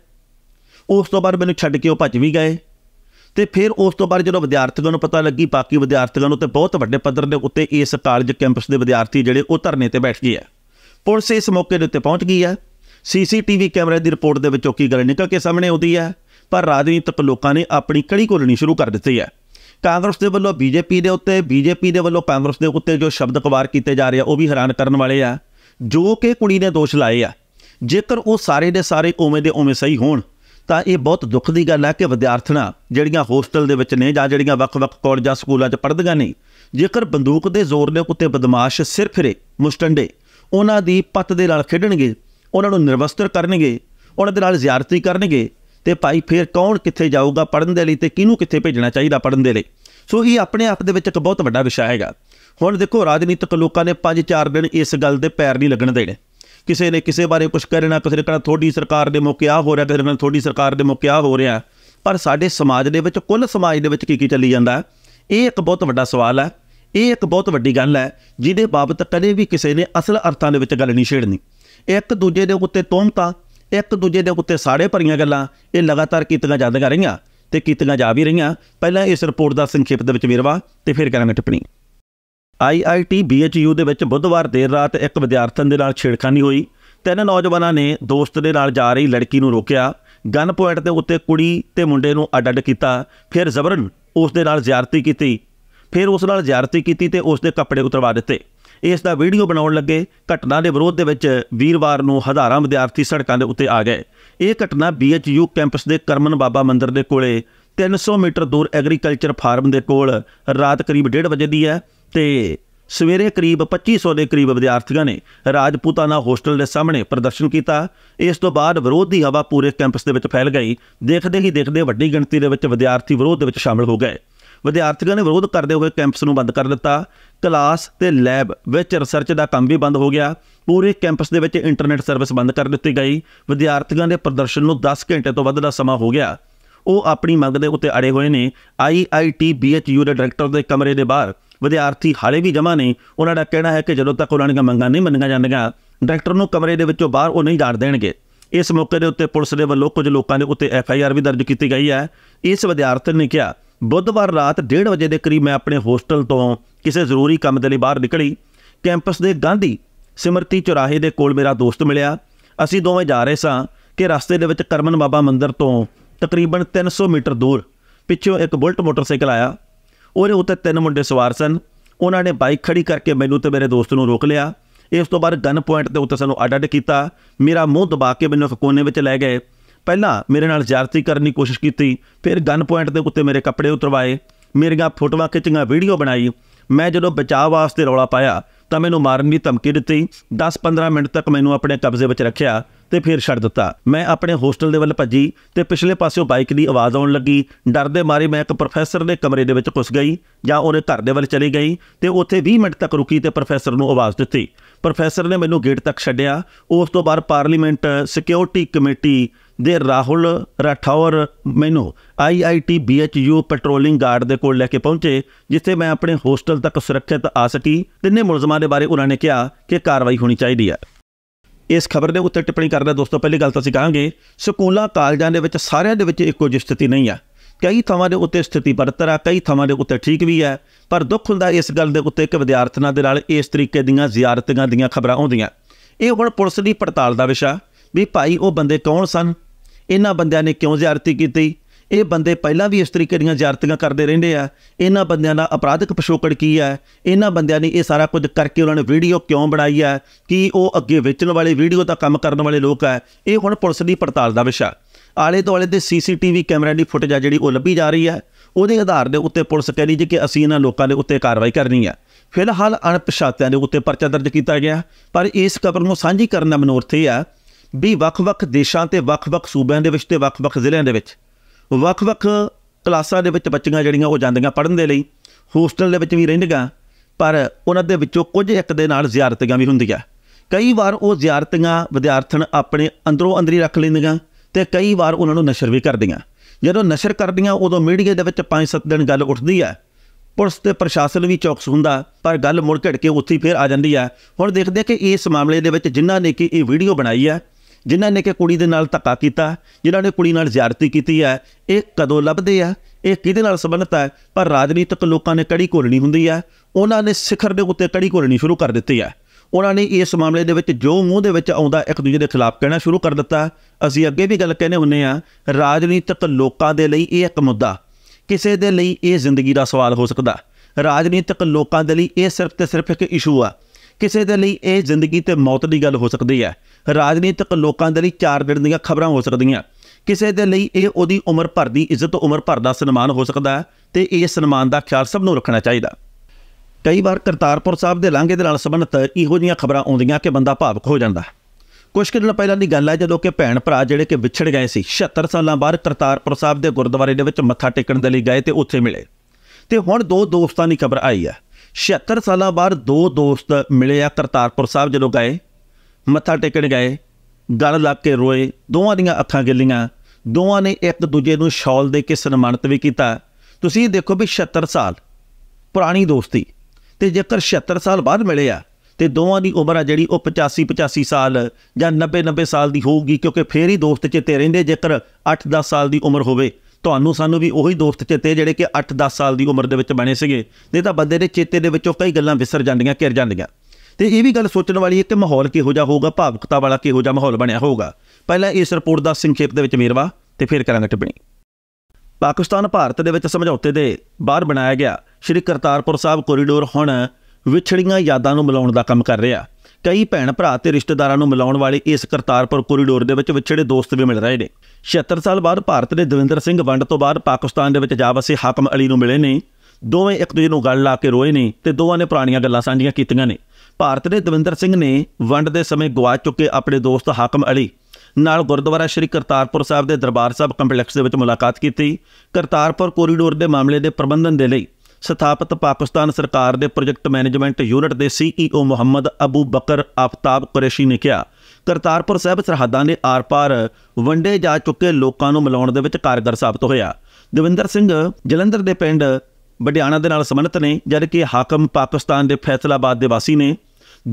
S1: ਉਸ ਤੋਂ ਬਾਅਦ ਮੈਨੂੰ ਛੱਡ ਕੇ ਉਹ ਭੱਜ ਵੀ ਗਏ ਤੇ ਫਿਰ ਉਸ ਤੋਂ ਬਾਅਦ ਜਦੋਂ ਵਿਦਿਆਰਥੀਆਂ ਨੂੰ ਪਤਾ ਲੱਗੀ ਬਾਕੀ ਵਿਦਿਆਰਥੀਆਂ ਨੂੰ ਤੇ ਬਹੁਤ ਵੱਡੇ ਪੱਧਰ ਦੇ ਉੱਤੇ ਇਸ ਕਾਲਜ ਕੈਂਪਸ ਦੇ ਵਿਦਿਆਰਥੀ ਜਿਹੜੇ ਉਹ ਧਰਨੇ ਤੇ ਬੈਠ ਗਏ ਆ ਪੁਲਿਸ ਇਸ ਮੌਕੇ ਦੇ ਉੱਤੇ ਪਹੁੰਚ ਗਈ ਆ ਸੀਸੀਟੀਵੀ ਕੈਮਰੇ ਦੀ ਰਿਪੋਰਟ ਦੇ ਵਿੱਚੋਂ ਕੀ ਗੱਲ ਨਿਕਲ ਕੇ ਸਾਹਮਣੇ ਆਉਂਦੀ ਆ ਪਰ ਰਾਜਨੀਤਿਕ ਲੋਕਾਂ ਨੇ ਆਪਣੀ ਕੜੀ ਕੋਲਣੀ ਸ਼ੁਰੂ ਕਰ ਦਿੱਤੀ ਹੈ ਕਾਂਗਰਸ ਦੇ ਵੱਲੋਂ ਬੀਜੇਪੀ ਦੇ ਉੱਤੇ ਬੀਜੇਪੀ ਦੇ ਵੱਲੋਂ ਕਾਂਗਰਸ ਦੇ ਉੱਤੇ ਜੋ ਸ਼ਬਦ ਕਵਾਰ ਕੀਤੇ ਜਾ ਰਹੇ ਆ ਉਹ ਵੀ ਹੈਰਾਨ ਕਰਨ ਵਾਲੇ ਆ ਜੋ ਕਿ ਕੁੜੀ ਨੇ ਦੋਸ਼ ਲਾਏ ਆ ਜੇਕਰ ਉਹ ਸਾਰੇ ਦੇ ਸਾਰੇ ਉਵੇਂ ਦੇ ਉਵੇਂ ਸਹੀ ਹੋਣ ਤਾਂ ਇਹ ਬਹੁਤ ਦੁੱਖ ਦੀ ਗੱਲ ਹੈ ਕਿ ਵਿਦਿਆਰਥਣਾਂ ਜਿਹੜੀਆਂ ਹੋਸਟਲ ਦੇ ਵਿੱਚ ਨੇ ਜਾਂ ਜਿਹੜੀਆਂ ਵੱਖ-ਵੱਖ ਕਾਲਜਾਂ ਸਕੂਲਾਂ 'ਚ ਪੜ੍ਹਦੀਆਂ ਨੇ ਜੇਕਰ ਬੰਦੂਕ ਦੇ ਜ਼ੋਰ ਦੇ ਉੱਤੇ ਬਦਮਾਸ਼ ਸਿਰ ਫਿਰੇ ਮੁਸਟੰਡੇ ਉਹਨਾਂ ਦੀ ਪੱਤ ਦੇ ਨਾਲ ਖੇਡਣਗੇ ਉਹਨਾਂ ਨੂੰ ਨਿਰਵਸਤਰ ਕਰਨਗੇ ਉਹਨਾਂ ਦੇ ਨਾਲ ਜ਼ਿਆਰਤੀ ਕਰਨਗੇ ਤੇ ਭਾਈ ਫਿਰ ਕੌਣ ਕਿੱਥੇ ਜਾਊਗਾ ਪੜਨ ਦੇ ਲਈ ਤੇ ਕਿਹਨੂੰ ਕਿੱਥੇ ਭੇਜਣਾ ਚਾਹੀਦਾ ਪੜਨ ਦੇ ਲਈ ਸੋ ਇਹ ਆਪਣੇ ਆਪ ਦੇ ਵਿੱਚ ਇੱਕ ਬਹੁਤ ਵੱਡਾ ਵਿਸ਼ਾ ਹੈਗਾ ਹੁਣ ਦੇਖੋ ਰਾਜਨੀਤਿਕ ਲੋਕਾਂ ਨੇ 5-4 ਦਿਨ ਇਸ ਗੱਲ ਦੇ ਪੈਰ ਨਹੀਂ ਲੱਗਣ ਦੇਣੇ ਕਿਸੇ ਨੇ ਕਿਸੇ ਬਾਰੇ ਕੁਝ ਕਰਨਾ ਕਿਸੇ ਨੇ ਕਹਿਣਾ ਥੋੜੀ ਸਰਕਾਰ ਦੇ ਮੌਕੇ ਆ ਹੋ ਰਿਹਾ ਕਿਸੇ ਨੇ ਥੋੜੀ ਸਰਕਾਰ ਦੇ ਮੌਕੇ ਆ ਹੋ ਰਿਹਾ ਪਰ ਸਾਡੇ ਸਮਾਜ ਦੇ ਵਿੱਚ ਕੁੱਲ ਸਮਾਜ ਦੇ ਵਿੱਚ ਕੀ ਕੀ ਚੱਲੀ ਜਾਂਦਾ ਇਹ ਇੱਕ ਬਹੁਤ ਵੱਡਾ ਸਵਾਲ ਹੈ ਇਹ ਇੱਕ ਬਹੁਤ ਵੱਡੀ ਗੱਲ ਹੈ ਜਿਹਦੇ ਬਾਬਤ ਕਦੇ ਵੀ ਕਿਸੇ ਨੇ ਅਸਲ ਅਰਥਾਂ ਦੇ ਵਿੱਚ ਗੱਲ ਨਹੀਂ ਛੇੜਨੀ ਇੱਕ ਦੂਜੇ ਦੇ ਉੱਤੇ ਤੋਮਤਾ ਇੱਕ ਦੂਜੇ ਦੇ ਉੱਤੇ ਸਾੜੇ ਭਰੀਆਂ ਗੱਲਾਂ ਇਹ ਲਗਾਤਾਰ ਕੀਤੀਆਂ ਜਾਂਦੀਆਂ ਰਹੀਆਂ ਤੇ ਕੀਤੀਆਂ ਜਾ ਵੀ ਰਹੀਆਂ ਪਹਿਲਾਂ ਇਸ ਰਿਪੋਰਟ ਦਾ ਸੰਖੇਪ ਦੇ ਵਿੱਚ ਵੇਰਵਾ ਤੇ ਫਿਰ ਕਰਾਂਗੇ ਟਿੱਪਣੀ ਆਈਆਈਟੀ ਬੀਐਚਯੂ ਦੇ ਵਿੱਚ ਬੁੱਧਵਾਰ ਦੇਰ ਰਾਤ ਇੱਕ ਵਿਦਿਆਰਥਣ ਦੇ ਨਾਲ ਛੇੜਖਾਨੀ ਹੋਈ ਤਿੰਨ ਨੌਜਵਾਨਾਂ ਨੇ ਦੋਸਤ ਦੇ ਨਾਲ ਜਾ ਰਹੀ ਲੜਕੀ ਨੂੰ ਰੋਕਿਆ ਗਨ ਪੁਆਇੰਟ ਦੇ ਉੱਤੇ ਕੁੜੀ ਤੇ ਮੁੰਡੇ ਨੂੰ ਅੱਡ-ਅੱਡ ਕੀਤਾ ਫਿਰ ਜ਼ਬਰਨ ਉਸ ਦੇ ਨਾਲ ਜ਼ਿਆਰਤੀ ਕੀਤੀ ਫਿਰ ਉਸ ਨਾਲ ਜ਼ਿਆਰਤੀ ਕੀਤੀ ਤੇ ਉਸ ਦੇ ਕੱਪੜੇ ਉਤਰਵਾ ਦਿੱਤੇ ਇਸ ਦਾ ਵੀਡੀਓ ਬਣਾਉਣ ਲੱਗੇ ਘਟਨਾ ਦੇ ਵਿਰੋਧ ਦੇ ਵਿੱਚ ਵੀਰਵਾਰ ਨੂੰ ਹਜ਼ਾਰਾਂ ਵਿਦਿਆਰਥੀ ਸੜਕਾਂ ਦੇ ਉੱਤੇ ਆ ਗਏ ਇਹ ਘਟਨਾ ਬੀਐਚਯੂ ਕੈਂਪਸ ਦੇ ਕਰਮਨ ਬਾਬਾ ਮੰਦਿਰ ਦੇ ਕੋਲੇ 300 ਮੀਟਰ ਦੂਰ ਐਗਰੀਕਲਚਰ ਫਾਰਮ ਦੇ ਕੋਲ ਰਾਤ ਕਰੀਬ 1:30 ਵਜੇ ਦੀ ਹੈ ਤੇ ਸਵੇਰੇ ਕਰੀਬ 2500 ਦੇ ਕਰੀਬ ਵਿਦਿਆਰਥੀਆਂ ਨੇ ਰਾਜਪੂਤਾਨਾ ਹੋਸਟਲ ਦੇ ਸਾਹਮਣੇ ਪ੍ਰਦਰਸ਼ਨ ਕੀਤਾ ਇਸ ਤੋਂ ਬਾਅਦ ਵਿਰੋਧ ਦੀ ਹਵਾ ਪੂਰੇ ਕੈਂਪਸ ਦੇ ਵਿੱਚ ਫੈਲ ਗਈ ਦੇਖਦੇ ਹੀ ਦੇਖਦੇ ਵੱਡੀ ਗਿਣਤੀ ਦੇ ਵਿੱਚ ਵਿਦਿਆਰਥੀ ਵਿਰੋਧ ਦੇ ਵਿੱਚ ਸ਼ਾਮਲ ਹੋ ਗਏ ਵਿਦਿਆਰਥੀਆਂ ਨੇ ਵਿਰੋਧ ਕਰਦੇ ਹੋਏ ਕੈਂਪਸ ਨੂੰ ਬੰਦ ਕਰ ਦਿੱਤਾ ਕਲਾਸ ਤੇ ਲੈਬ ਵਿੱਚ ਰਿਸਰਚ ਦਾ ਕੰਮ ਵੀ ਬੰਦ ਹੋ ਗਿਆ ਪੂਰੇ ਕੈਂਪਸ ਦੇ ਵਿੱਚ ਇੰਟਰਨੈਟ ਸਰਵਿਸ ਬੰਦ ਕਰ ਦਿੱਤੀ ਗਈ ਵਿਦਿਆਰਥੀਆਂ ਦੇ ਪ੍ਰਦਰਸ਼ਨ ਨੂੰ 10 ਘੰਟੇ ਤੋਂ ਵੱਧ ਦਾ ਸਮਾਂ ਹੋ ਗਿਆ ਉਹ ਆਪਣੀ ਮੰਗ ਦੇ ਉੱਤੇ ਅੜੇ ਹੋਏ ਨੇ ਆਈਆਈਟੀ ਬੀਐਚਯੂ ਦੇ ਡਾਇਰੈਕਟਰ ਦੇ ਕਮਰੇ ਦੇ ਬਾਹਰ ਵਿਦਿਆਰਥੀ ਹਾਲੇ ਵੀ ਜਮਾ ਨਹੀਂ ਉਹਨਾਂ ਦਾ ਕਹਿਣਾ ਹੈ ਕਿ ਜਦੋਂ ਤੱਕ ਉਹਨਾਂ ਦੀਆਂ ਮੰਗਾਂ ਨਹੀਂ ਮੰਨੀਆਂ ਜਾਂਦੀਆਂ ਡਾਕਟਰ ਨੂੰ ਕਮਰੇ ਦੇ ਵਿੱਚੋਂ ਬਾਹਰ ਉਹ ਨਹੀਂ ਜਾਣ ਦੇਣਗੇ ਇਸ ਮੌਕੇ ਦੇ ਉੱਤੇ ਪੁਲਿਸ ਦੇ ਵੱਲੋਂ ਕੁਝ ਲੋਕਾਂ ਦੇ ਉੱਤੇ ਐਫ ਆਈ ਆਰ ਵੀ ਦਰਜ ਕੀਤੀ ਗਈ ਹੈ ਇਸ ਵਿਦਿਆਰਥੀ ਨੇ ਕਿਹਾ ਬੁੱਧਵਾਰ ਰਾਤ 1:30 ਵਜੇ ਦੇ ਕਰੀਬ ਮੈਂ ਆਪਣੇ ਹੋਸਟਲ ਤੋਂ ਕਿਸੇ ਜ਼ਰੂਰੀ ਕੰਮ ਦੇ ਲਈ ਬਾਹਰ ਨਿਕਲੀ ਕੈਂਪਸ ਦੇ ਗਾਂਧੀ ਸਿਮਰਤੀ ਚੌਰਾਹੇ ਦੇ ਕੋਲ ਮੇਰਾ ਦੋਸਤ ਮਿਲਿਆ ਅਸੀਂ ਦੋਵੇਂ ਜਾ ਰਹੇ ਸਾਂ ਕਿ ਰਸਤੇ ਦੇ ਵਿੱਚ ਕਰਮਨ ਬਾਬਾ ਮੰਦਿਰ ਤੋਂ ਤਕਰੀਬਨ 300 ਮੀਟਰ ਦੂਰ ਪਿੱਛੋਂ ਇੱਕ ਬੁਲਟ ਮੋਟਰਸਾਈਕਲ ਆਇਆ ਉਹਦੇ ਉੱਤੇ ਤਿੰਨ ਮੁੰਡੇ ਸਵਾਰ ਸਨ ਉਹਨਾਂ ਨੇ ਬਾਈਕ ਖੜੀ ਕਰਕੇ ਮੈਨੂੰ ਤੇ ਮੇਰੇ ਦੋਸਤ ਨੂੰ ਰੋਕ ਲਿਆ ਇਸ ਤੋਂ ਬਾਅਦ ਗਨ ਪੁਆਇੰਟ ਦੇ ਉੱਤੇ ਸਾਨੂੰ ਅਡਡ ਕੀਤਾ ਮੇਰਾ ਮੂੰਹ ਦਬਾ ਕੇ ਮੈਨੂੰ ਇੱਕ ਕੋਨੇ ਵਿੱਚ ਲੈ ਗਏ ਪਹਿਲਾਂ ਮੇਰੇ ਨਾਲ ਜ਼ਿਆਦਤੀ ਕਰਨ ਦੀ ਕੋਸ਼ਿਸ਼ ਕੀਤੀ ਫਿਰ ਗਨ ਪੁਆਇੰਟ ਦੇ ਉੱਤੇ ਮੇਰੇ ਕੱਪੜੇ ਉਤਰਵਾਏ ਮੇਰੀਆਂ ਫੋਟੋਆਂ ਖਿੱਚੀਆਂ ਵੀਡੀਓ ਬਣਾਈ ਮੈਂ ਜਦੋਂ ਬਚਾਅ ਵਾਸਤੇ ਰੌਲਾ ਪਾਇਆ ਤਾਂ ਮੈਨੂੰ ਮਾਰਨ ਦੀ ਧਮਕੀ ਦਿੱਤੀ 10-15 ਮਿੰਟ ਤੱਕ ਮੈਨੂੰ ਆਪਣੇ ਕਬਜ਼ੇ ਵਿੱਚ ਰੱਖਿਆ ਤੇ ਫਿਰ ਛੱਡ ਦਿੱਤਾ ਮੈਂ ਆਪਣੇ ਹੋਸਟਲ ਦੇ ਵੱਲ ਭੱਜੀ ਤੇ ਪਿਛਲੇ ਪਾਸਿਓਂ ਬਾਈਕ ਦੀ ਆਵਾਜ਼ ਆਉਣ ਲੱਗੀ ਡਰ ਦੇ ਮਾਰੇ ਮੈਂ ਇੱਕ ਪ੍ਰੋਫੈਸਰ ਦੇ ਕਮਰੇ ਦੇ ਵਿੱਚ ਘੁਸ ਗਈ ਜਾਂ ਉਹਨੇ ਘਰ ਦੇ ਵੱਲ ਚਲੀ ਗਈ ਤੇ ਉੱਥੇ 20 ਮਿੰਟ ਤੱਕ ਰੁਕੀ ਤੇ ਪ੍ਰੋਫੈਸਰ ਨੂੰ ਆਵਾਜ਼ ਦਿੱਤੀ ਪ੍ਰੋਫੈਸਰ ਨੇ ਮੈਨੂੰ ਗੇਟ ਤੱਕ ਛੱਡਿਆ ਉਸ ਤੋਂ ਬਾਅਦ ਪਾਰਲੀਮੈਂਟ ਸਿਕਿਉਰਿਟੀ ਕਮੇਟੀ ਦੇ ਰਾਹੁਲ ਰਾਠੌਰ ਮੈਨੂੰ ਆਈਆਈਟੀ ਬੀਐਚਯੂ ਪੈਟਰੋਲਿੰਗ ਗਾਰਡ ਦੇ ਕੋਲ ਲੈ ਕੇ ਪਹੁੰਚੇ ਜਿੱਥੇ ਮੈਂ ਆਪਣੇ ਹੋਸਟਲ ਤੱਕ ਸੁਰੱਖਿਅਤ ਆ ਸਕੀ ਤਿੰਨੇ ਮੁਲਜ਼ਮਾਂ ਦੇ ਬਾਰੇ ਉਹਨਾਂ ਨੇ ਕਿਹਾ ਕਿ ਕਾਰਵਾਈ ਹੋਣੀ ਚਾਹੀਦੀ ਹੈ ਇਸ ਖਬਰ ਦੇ ਉੱਤੇ ਟਿੱਪਣੀ ਕਰਦਾ ਦੋਸਤੋ ਪਹਿਲੀ ਗੱਲ ਤਾਂ ਅਸੀਂ ਕਹਾਂਗੇ ਸਕੂਲਾਂ ਕਾਲਜਾਂ ਦੇ ਵਿੱਚ ਸਾਰਿਆਂ ਦੇ ਵਿੱਚ ਇੱਕੋ ਜਿਹੀ ਸਥਿਤੀ ਨਹੀਂ ਆ ਕਈ ਥਾਵਾਂ ਦੇ ਉੱਤੇ ਸਥਿਤੀ ਬਰਤਰ ਆ ਕਈ ਥਾਵਾਂ ਦੇ ਉੱਤੇ ਠੀਕ ਵੀ ਹੈ ਪਰ ਦੁੱਖ ਹੁੰਦਾ ਇਸ ਗੱਲ ਦੇ ਉੱਤੇ ਕਿ ਵਿਦਿਆਰਥੀਆਂ ਦੇ ਨਾਲ ਇਸ ਤਰੀਕੇ ਦੀਆਂ ਜ਼ਿਆਰਤਾਂ ਦੀਆਂ ਖਬਰਾਂ ਆਉਂਦੀਆਂ ਇਹ ਹੁਣ ਪੁਲਿਸ ਦੀ ਪੜਤਾਲ ਦਾ ਵਿਸ਼ਾ ਵੀ ਭਾਈ ਉਹ ਬੰਦੇ ਕੌਣ ਸਨ ਇਹਨਾਂ ਬੰਦਿਆਂ ਨੇ ਕਿਉਂ ਜ਼ਿਆਰਤੀ ਕੀਤੀ ਇਹ ਬੰਦੇ ਪਹਿਲਾਂ ਵੀ ਇਸ ਤਰੀਕੇ ਦੀਆਂ ਜਾਰਤੀਆਂ ਕਰਦੇ ਰਹਿੰਦੇ ਆ ਇਹਨਾਂ ਬੰਦਿਆਂ ਦਾ ਅਪਰਾਧਿਕ ਪਿਛੋਕੜ ਕੀ ਹੈ ਇਹਨਾਂ ਬੰਦਿਆਂ ਨੇ ਇਹ ਸਾਰਾ ਕੁਝ ਕਰਕੇ ਉਹਨਾਂ ਨੇ ਵੀਡੀਓ ਕਿਉਂ ਬਣਾਈ ਹੈ ਕਿ ਉਹ ਅੱਗੇ ਵੇਚਣ ਵਾਲੇ ਵੀਡੀਓ ਦਾ ਕੰਮ ਕਰਨ ਵਾਲੇ ਲੋਕ ਆ ਇਹ ਹੁਣ ਪੁਲਿਸ ਦੀ ਪੜਤਾਲ ਦਾ ਵਿਸ਼ਾ ਆਲੇ ਦੁਆਲੇ ਦੇ ਸੀਸੀਟੀਵੀ ਕੈਮਰਾ ਦੀ ਫੁਟੇਜ ਆ ਜਿਹੜੀ ਉਹ ਲੱਭੀ ਜਾ ਰਹੀ ਹੈ ਉਹਦੇ ਆਧਾਰ ਦੇ ਉੱਤੇ ਪੁਲਿਸ ਕਹਿ ਰਹੀ ਜੀ ਕਿ ਅਸੀਂ ਇਹਨਾਂ ਲੋਕਾਂ ਦੇ ਉੱਤੇ ਕਾਰਵਾਈ ਕਰਨੀ ਹੈ ਫਿਲਹਾਲ ਅਣਪਛਾਤਿਆਂ ਦੇ ਉੱਤੇ ਪਰਚਾ ਦਰਜ ਕੀਤਾ ਗਿਆ ਪਰ ਇਸ ਖਬਰ ਨੂੰ ਸਾਂਝੀ ਕਰਨ ਦਾ ਮਨੋਰਥ ਇਹ ਆ ਵੀ ਵੱਖ-ਵੱਖ ਦੇਸ਼ਾਂ ਤੇ ਵੱਖ-ਵੱਖ ਸੂਬਿਆਂ ਦੇ ਵਿੱਚ ਤੇ ਵੱਖ-ਵੱਖ ਜ਼ਿਲ੍ਹਿਆਂ ਦੇ ਵਿੱਚ ਵੱਖ-ਵੱਖ ਕਲਾਸਾਂ ਦੇ ਵਿੱਚ ਬੱਚੀਆਂ ਜਿਹੜੀਆਂ ਉਹ ਜਾਂਦੀਆਂ ਪੜਨ ਦੇ ਲਈ ਹੋਸਟਲ ਦੇ ਵਿੱਚ ਵੀ ਰਹਿੰਦੀਆਂ ਪਰ ਉਹਨਾਂ ਦੇ ਵਿੱਚੋਂ ਕੁਝ ਇੱਕ ਦੇ ਨਾਲ ਜ਼ਿਆਰਤੀਆਂ ਵੀ ਹੁੰਦੀਆਂ ਕਈ ਵਾਰ ਉਹ ਜ਼ਿਆਰਤੀਆਂ ਵਿਦਿਆਰਥਣ ਆਪਣੇ ਅੰਦਰੋਂ ਅੰਦਰੀ ਰੱਖ ਲੈਂਦੀਆਂ ਤੇ ਕਈ ਵਾਰ ਉਹਨਾਂ ਨੂੰ ਨਸ਼ਰ ਵੀ ਕਰਦੀਆਂ ਜਦੋਂ ਨਸ਼ਰ ਕਰਦੀਆਂ ਉਦੋਂ ਮੀਡੀਆ ਦੇ ਵਿੱਚ 5-7 ਦਿਨ ਗੱਲ ਉੱਠਦੀ ਹੈ ਪੁਲਿਸ ਤੇ ਪ੍ਰਸ਼ਾਸਨ ਵੀ ਚੌਕਸ ਹੁੰਦਾ ਪਰ ਗੱਲ ਮੁੜ ਘੜ ਕੇ ਉੱਥੇ ਫੇਰ ਆ ਜਾਂਦੀ ਹੈ ਹੁਣ ਦੇਖਦੇ ਕਿ ਇਸ ਮਾਮਲੇ ਦੇ ਵਿੱਚ ਜਿਨ੍ਹਾਂ ਨੇ ਕਿ ਇਹ ਵੀਡੀਓ ਬਣਾਈ ਹੈ ਜਿਨ੍ਹਾਂ ਨੇ ਕਿ ਕੁੜੀ ਦੇ ਨਾਲ ਧੱਕਾ ਕੀਤਾ ਜਿਨ੍ਹਾਂ ਨੇ ਕੁੜੀ ਨਾਲ ਜ਼ਿਆਰਤੀ ਕੀਤੀ ਹੈ ਇਹ ਕਦੋਂ ਲੱਭਦੇ ਆ ਇਹ ਕਿਹਦੇ ਨਾਲ ਸੰਬੰਧਤ ਹੈ ਪਰ ਰਾਜਨੀਤਿਕ ਲੋਕਾਂ ਨੇ ਕੜੀ ਘੋਲਣੀ ਹੁੰਦੀ ਹੈ ਉਹਨਾਂ ਨੇ ਸਿਖਰ ਦੇ ਉੱਤੇ ਕੜੀ ਘੋਲਣੀ ਸ਼ੁਰੂ ਕਰ ਦਿੱਤੀ ਹੈ ਉਹਨਾਂ ਨੇ ਇਸ ਮਾਮਲੇ ਦੇ ਵਿੱਚ ਜੋ ਮੂੰਹ ਦੇ ਵਿੱਚ ਆਉਂਦਾ ਇੱਕ ਦੂਜੇ ਦੇ ਖਿਲਾਫ ਕਹਿਣਾ ਸ਼ੁਰੂ ਕਰ ਦਿੱਤਾ ਅਸੀਂ ਅੱਗੇ ਵੀ ਗੱਲ ਕਹਿੰਦੇ ਹੁੰਨੇ ਆ ਰਾਜਨੀਤਿਕ ਲੋਕਾਂ ਦੇ ਲਈ ਇਹ ਇੱਕ ਮੁੱਦਾ ਕਿਸੇ ਦੇ ਲਈ ਇਹ ਜ਼ਿੰਦਗੀ ਦਾ ਸਵਾਲ ਹੋ ਸਕਦਾ ਰਾਜਨੀਤਿਕ ਲੋਕਾਂ ਦੇ ਲਈ ਇਹ ਸਿਰਫ ਤੇ ਸਿਰਫ ਇੱਕ ਇਸ਼ੂ ਆ ਕਿਸੇ ਦੇ ਲਈ ਇਹ ਜ਼ਿੰਦਗੀ ਤੇ ਮੌਤ ਦੀ ਗੱਲ ਹੋ ਸਕਦੀ ਹੈ ਰਾਜਨੀਤਿਕ ਲੋਕਾਂ ਦੇ ਲਈ ਚਾਰ ਦਿਨ ਦੀਆਂ ਖਬਰਾਂ ਹੋ ਸਕਦੀਆਂ ਕਿਸੇ ਦੇ ਲਈ ਇਹ ਉਹਦੀ ਉਮਰ ਭਰ ਦੀ ਇੱਜ਼ਤ ਉਮਰ ਭਰ ਦਾ ਸਨਮਾਨ ਹੋ ਸਕਦਾ ਤੇ ਇਹ ਸਨਮਾਨ ਦਾ ਖਿਆਲ ਸਭ ਨੂੰ ਰੱਖਣਾ ਚਾਹੀਦਾ ਕਈ ਵਾਰ ਕਰਤਾਰਪੁਰ ਸਾਹਿਬ ਦੇ ਲਾਂਘੇ ਦੇ ਨਾਲ ਸੰਬੰਧਤ ਇਹੋ ਜੀਆਂ ਖਬਰਾਂ ਆਉਂਦੀਆਂ ਕਿ ਬੰਦਾ ਭਾਵਕ ਹੋ ਜਾਂਦਾ ਕੁਝ ਦਿਨ ਪਹਿਲਾਂ ਦੀ ਗੱਲ ਹੈ ਜਦੋਂ ਕਿ ਭੈਣ ਭਰਾ ਜਿਹੜੇ ਕਿ ਵਿਛੜ ਗਏ ਸੀ 76 ਸਾਲਾਂ ਬਾਅਦ ਕਰਤਾਰਪੁਰ ਸਾਹਿਬ ਦੇ ਗੁਰਦੁਆਰੇ ਦੇ ਵਿੱਚ ਮੱਥਾ ਟੇਕਣ ਦੇ ਲਈ ਗਏ ਤੇ ਉੱਥੇ ਮਿਲੇ ਤੇ ਹੁਣ ਦੋ ਦੋਸਤਾਂ ਦੀ ਖਬਰ ਆਈ ਹੈ 76 ਸਾਲਾਂ ਬਾਅਦ ਦੋ ਦੋਸਤ ਮਿਲੇ ਆ ਕਰਤਾਰਪੁਰ ਸਾਹਿਬ ਜਦੋਂ ਗਏ ਮੱਥਾ ਟੇਕਣ ਗਏ ਗੱਲ ਲੱਗ ਕੇ ਰੋਏ ਦੋਵਾਂ ਦੀਆਂ ਅੱਖਾਂ ਗਿੱਲੀਆਂ ਦੋਵਾਂ ਨੇ ਇੱਕ ਦੂਜੇ ਨੂੰ ਸ਼ਾਲ ਦੇ ਕੇ ਸਨਮਾਨਿਤ ਵੀ ਕੀਤਾ ਤੁਸੀਂ ਦੇਖੋ ਵੀ 76 ਸਾਲ ਪੁਰਾਣੀ ਦੋਸਤੀ ਤੇ ਜੇਕਰ 76 ਸਾਲ ਬਾਅਦ ਮਿਲੇ ਆ ਤੇ ਦੋਵਾਂ ਦੀ ਉਮਰ ਆ ਜਿਹੜੀ ਉਹ 85 85 ਸਾਲ ਜਾਂ 90 90 ਸਾਲ ਦੀ ਹੋਊਗੀ ਕਿਉਂਕਿ ਫੇਰ ਹੀ ਦੋਸਤ ਤੇ ਰਹਿੰਦੇ ਜੇਕਰ 8 10 ਸਾਲ ਦੀ ਉਮਰ ਹੋਵੇ ਤੁਹਾਨੂੰ ਸਾਨੂੰ ਵੀ ਉਹੀ ਦੋਸਤ ਚੇਤੇ ਜਿਹੜੇ ਕਿ 8-10 ਸਾਲ ਦੀ ਉਮਰ ਦੇ ਵਿੱਚ ਬਣੇ ਸੀਗੇ ਨਹੀਂ ਤਾਂ ਬੰਦੇ ਦੇ ਚੇਤੇ ਦੇ ਵਿੱਚੋਂ ਕਈ ਗੱਲਾਂ ਵਿਸਰ ਜਾਂਦੀਆਂ ਘਿਰ ਜਾਂਦੀਆਂ ਤੇ ਇਹ ਵੀ ਗੱਲ ਸੋਚਣ ਵਾਲੀ ਹੈ ਕਿ ਮਾਹੌਲ ਕਿਹੋ ਜਿਹਾ ਹੋਊਗਾ ਭਾਵਕਤਾ ਵਾਲਾ ਕਿਹੋ ਜਿਹਾ ਮਾਹੌਲ ਬਣਿਆ ਹੋਊਗਾ ਪਹਿਲਾਂ ਇਸ ਰਿਪੋਰਟ ਦਾ ਸੰਖੇਪ ਦੇ ਵਿੱਚ ਮੇਰਵਾ ਤੇ ਫਿਰ ਕਰਾਂਗੇ ਟਿੱਪਣੀ ਪਾਕਿਸਤਾਨ ਭਾਰਤ ਦੇ ਵਿੱਚ ਸਮਝੌਤੇ ਦੇ ਬਾਹਰ ਬਣਾਇਆ ਗਿਆ ਸ਼੍ਰੀ ਕਰਤਾਰਪੁਰ ਸਾਹਿਬ ਕੋਰੀਡੋਰ ਹੁਣ ਵਿਛੜੀਆਂ ਯਾਦਾਂ ਨੂੰ ਮਿਲਾਉਣ ਦਾ ਕੰਮ ਕਰ ਰਿਹਾ ਕਈ ਭੈਣ ਭਰਾ ਤੇ ਰਿਸ਼ਤੇਦਾਰਾਂ ਨੂੰ ਮਿਲਾਉਣ ਵਾਲੇ ਇਸ ਕਰਤਾਰਪੁਰ ਕੋਰੀਡੋਰ ਦੇ ਵਿੱਚ ਵਿਛੜੇ ਦੋਸਤ ਵੀ ਮਿਲ ਰਹੇ ਨੇ 76 ਸਾਲ ਬਾਅਦ ਭਾਰਤ ਦੇ ਦਵਿੰਦਰ ਸਿੰਘ ਵੰਡ ਤੋਂ ਬਾਅਦ ਪਾਕਿਸਤਾਨ ਦੇ ਵਿੱਚ ਜਾ ਵਸੇ ਹਾਕਮ ਅਲੀ ਨੂੰ ਮਿਲੇ ਨੇ ਦੋਵੇਂ ਇੱਕ ਦੂਜੇ ਨੂੰ ਗੱਲ ਲਾ ਕੇ ਰੋਏ ਨੇ ਤੇ ਦੋਵਾਂ ਨੇ ਪੁਰਾਣੀਆਂ ਗੱਲਾਂ ਸਾਂਝੀਆਂ ਕੀਤੀਆਂ ਨੇ ਭਾਰਤ ਦੇ ਦਵਿੰਦਰ ਸਿੰਘ ਨੇ ਵੰਡ ਦੇ ਸਮੇਂ ਗਵਾਚ ਚੁੱਕੇ ਆਪਣੇ ਦੋਸਤ ਹਾਕਮ ਅਲੀ ਨਾਲ ਗੁਰਦੁਆਰਾ ਸ਼੍ਰੀ ਕਰਤਾਰਪੁਰ ਸਾਹਿਬ ਦੇ ਦਰਬਾਰ ਸਾਹਿਬ ਕੰਪਲੈਕਸ ਦੇ ਵਿੱਚ ਮੁਲਾਕਾਤ ਕੀਤੀ ਕਰਤਾਰਪੁਰ ਕੋਰੀਡੋਰ ਦੇ ਮਾਮਲੇ ਦੇ ਪ੍ਰਬੰਧਨ ਦੇ ਲਈ ਸਥਾਪਿਤ ਪਾਕਿਸਤਾਨ ਸਰਕਾਰ ਦੇ ਪ੍ਰੋਜੈਕਟ ਮੈਨੇਜਮੈਂਟ ਯੂਨਿਟ ਦੇ ਸੀਈਓ ਮੁਹੰਮਦ ਅਬੂ ਬਕਰ ਆਫਤਾਬ ਕੁਰੈਸ਼ੀ ਨੇ ਕਿਹਾ ਕਰਤਾਰਪੁਰ ਸਾਹਿਬ ਸਰਹੱਦਾਂ ਦੇ ਆਰ-ਪਾਰ ਵੰਡੇ ਜਾ ਚੁੱਕੇ ਲੋਕਾਂ ਨੂੰ ਮਿਲਾਉਣ ਦੇ ਵਿੱਚ ਕਾਰਗਰ ਸਾਬਤ ਹੋਇਆ ਦਵਿੰਦਰ ਸਿੰਘ ਜਲੰਧਰ ਦੇ ਪਿੰਡ ਬਡਿਆਣਾ ਦੇ ਨਾਲ ਸੰਬੰਧਤ ਨੇ ਜਦਕਿ ਹਾਕਮ ਪਾਕਿਸਤਾਨ ਦੇ ਫੈਸਲਾਬਾਦ ਦੇ ਵਾਸੀ ਨੇ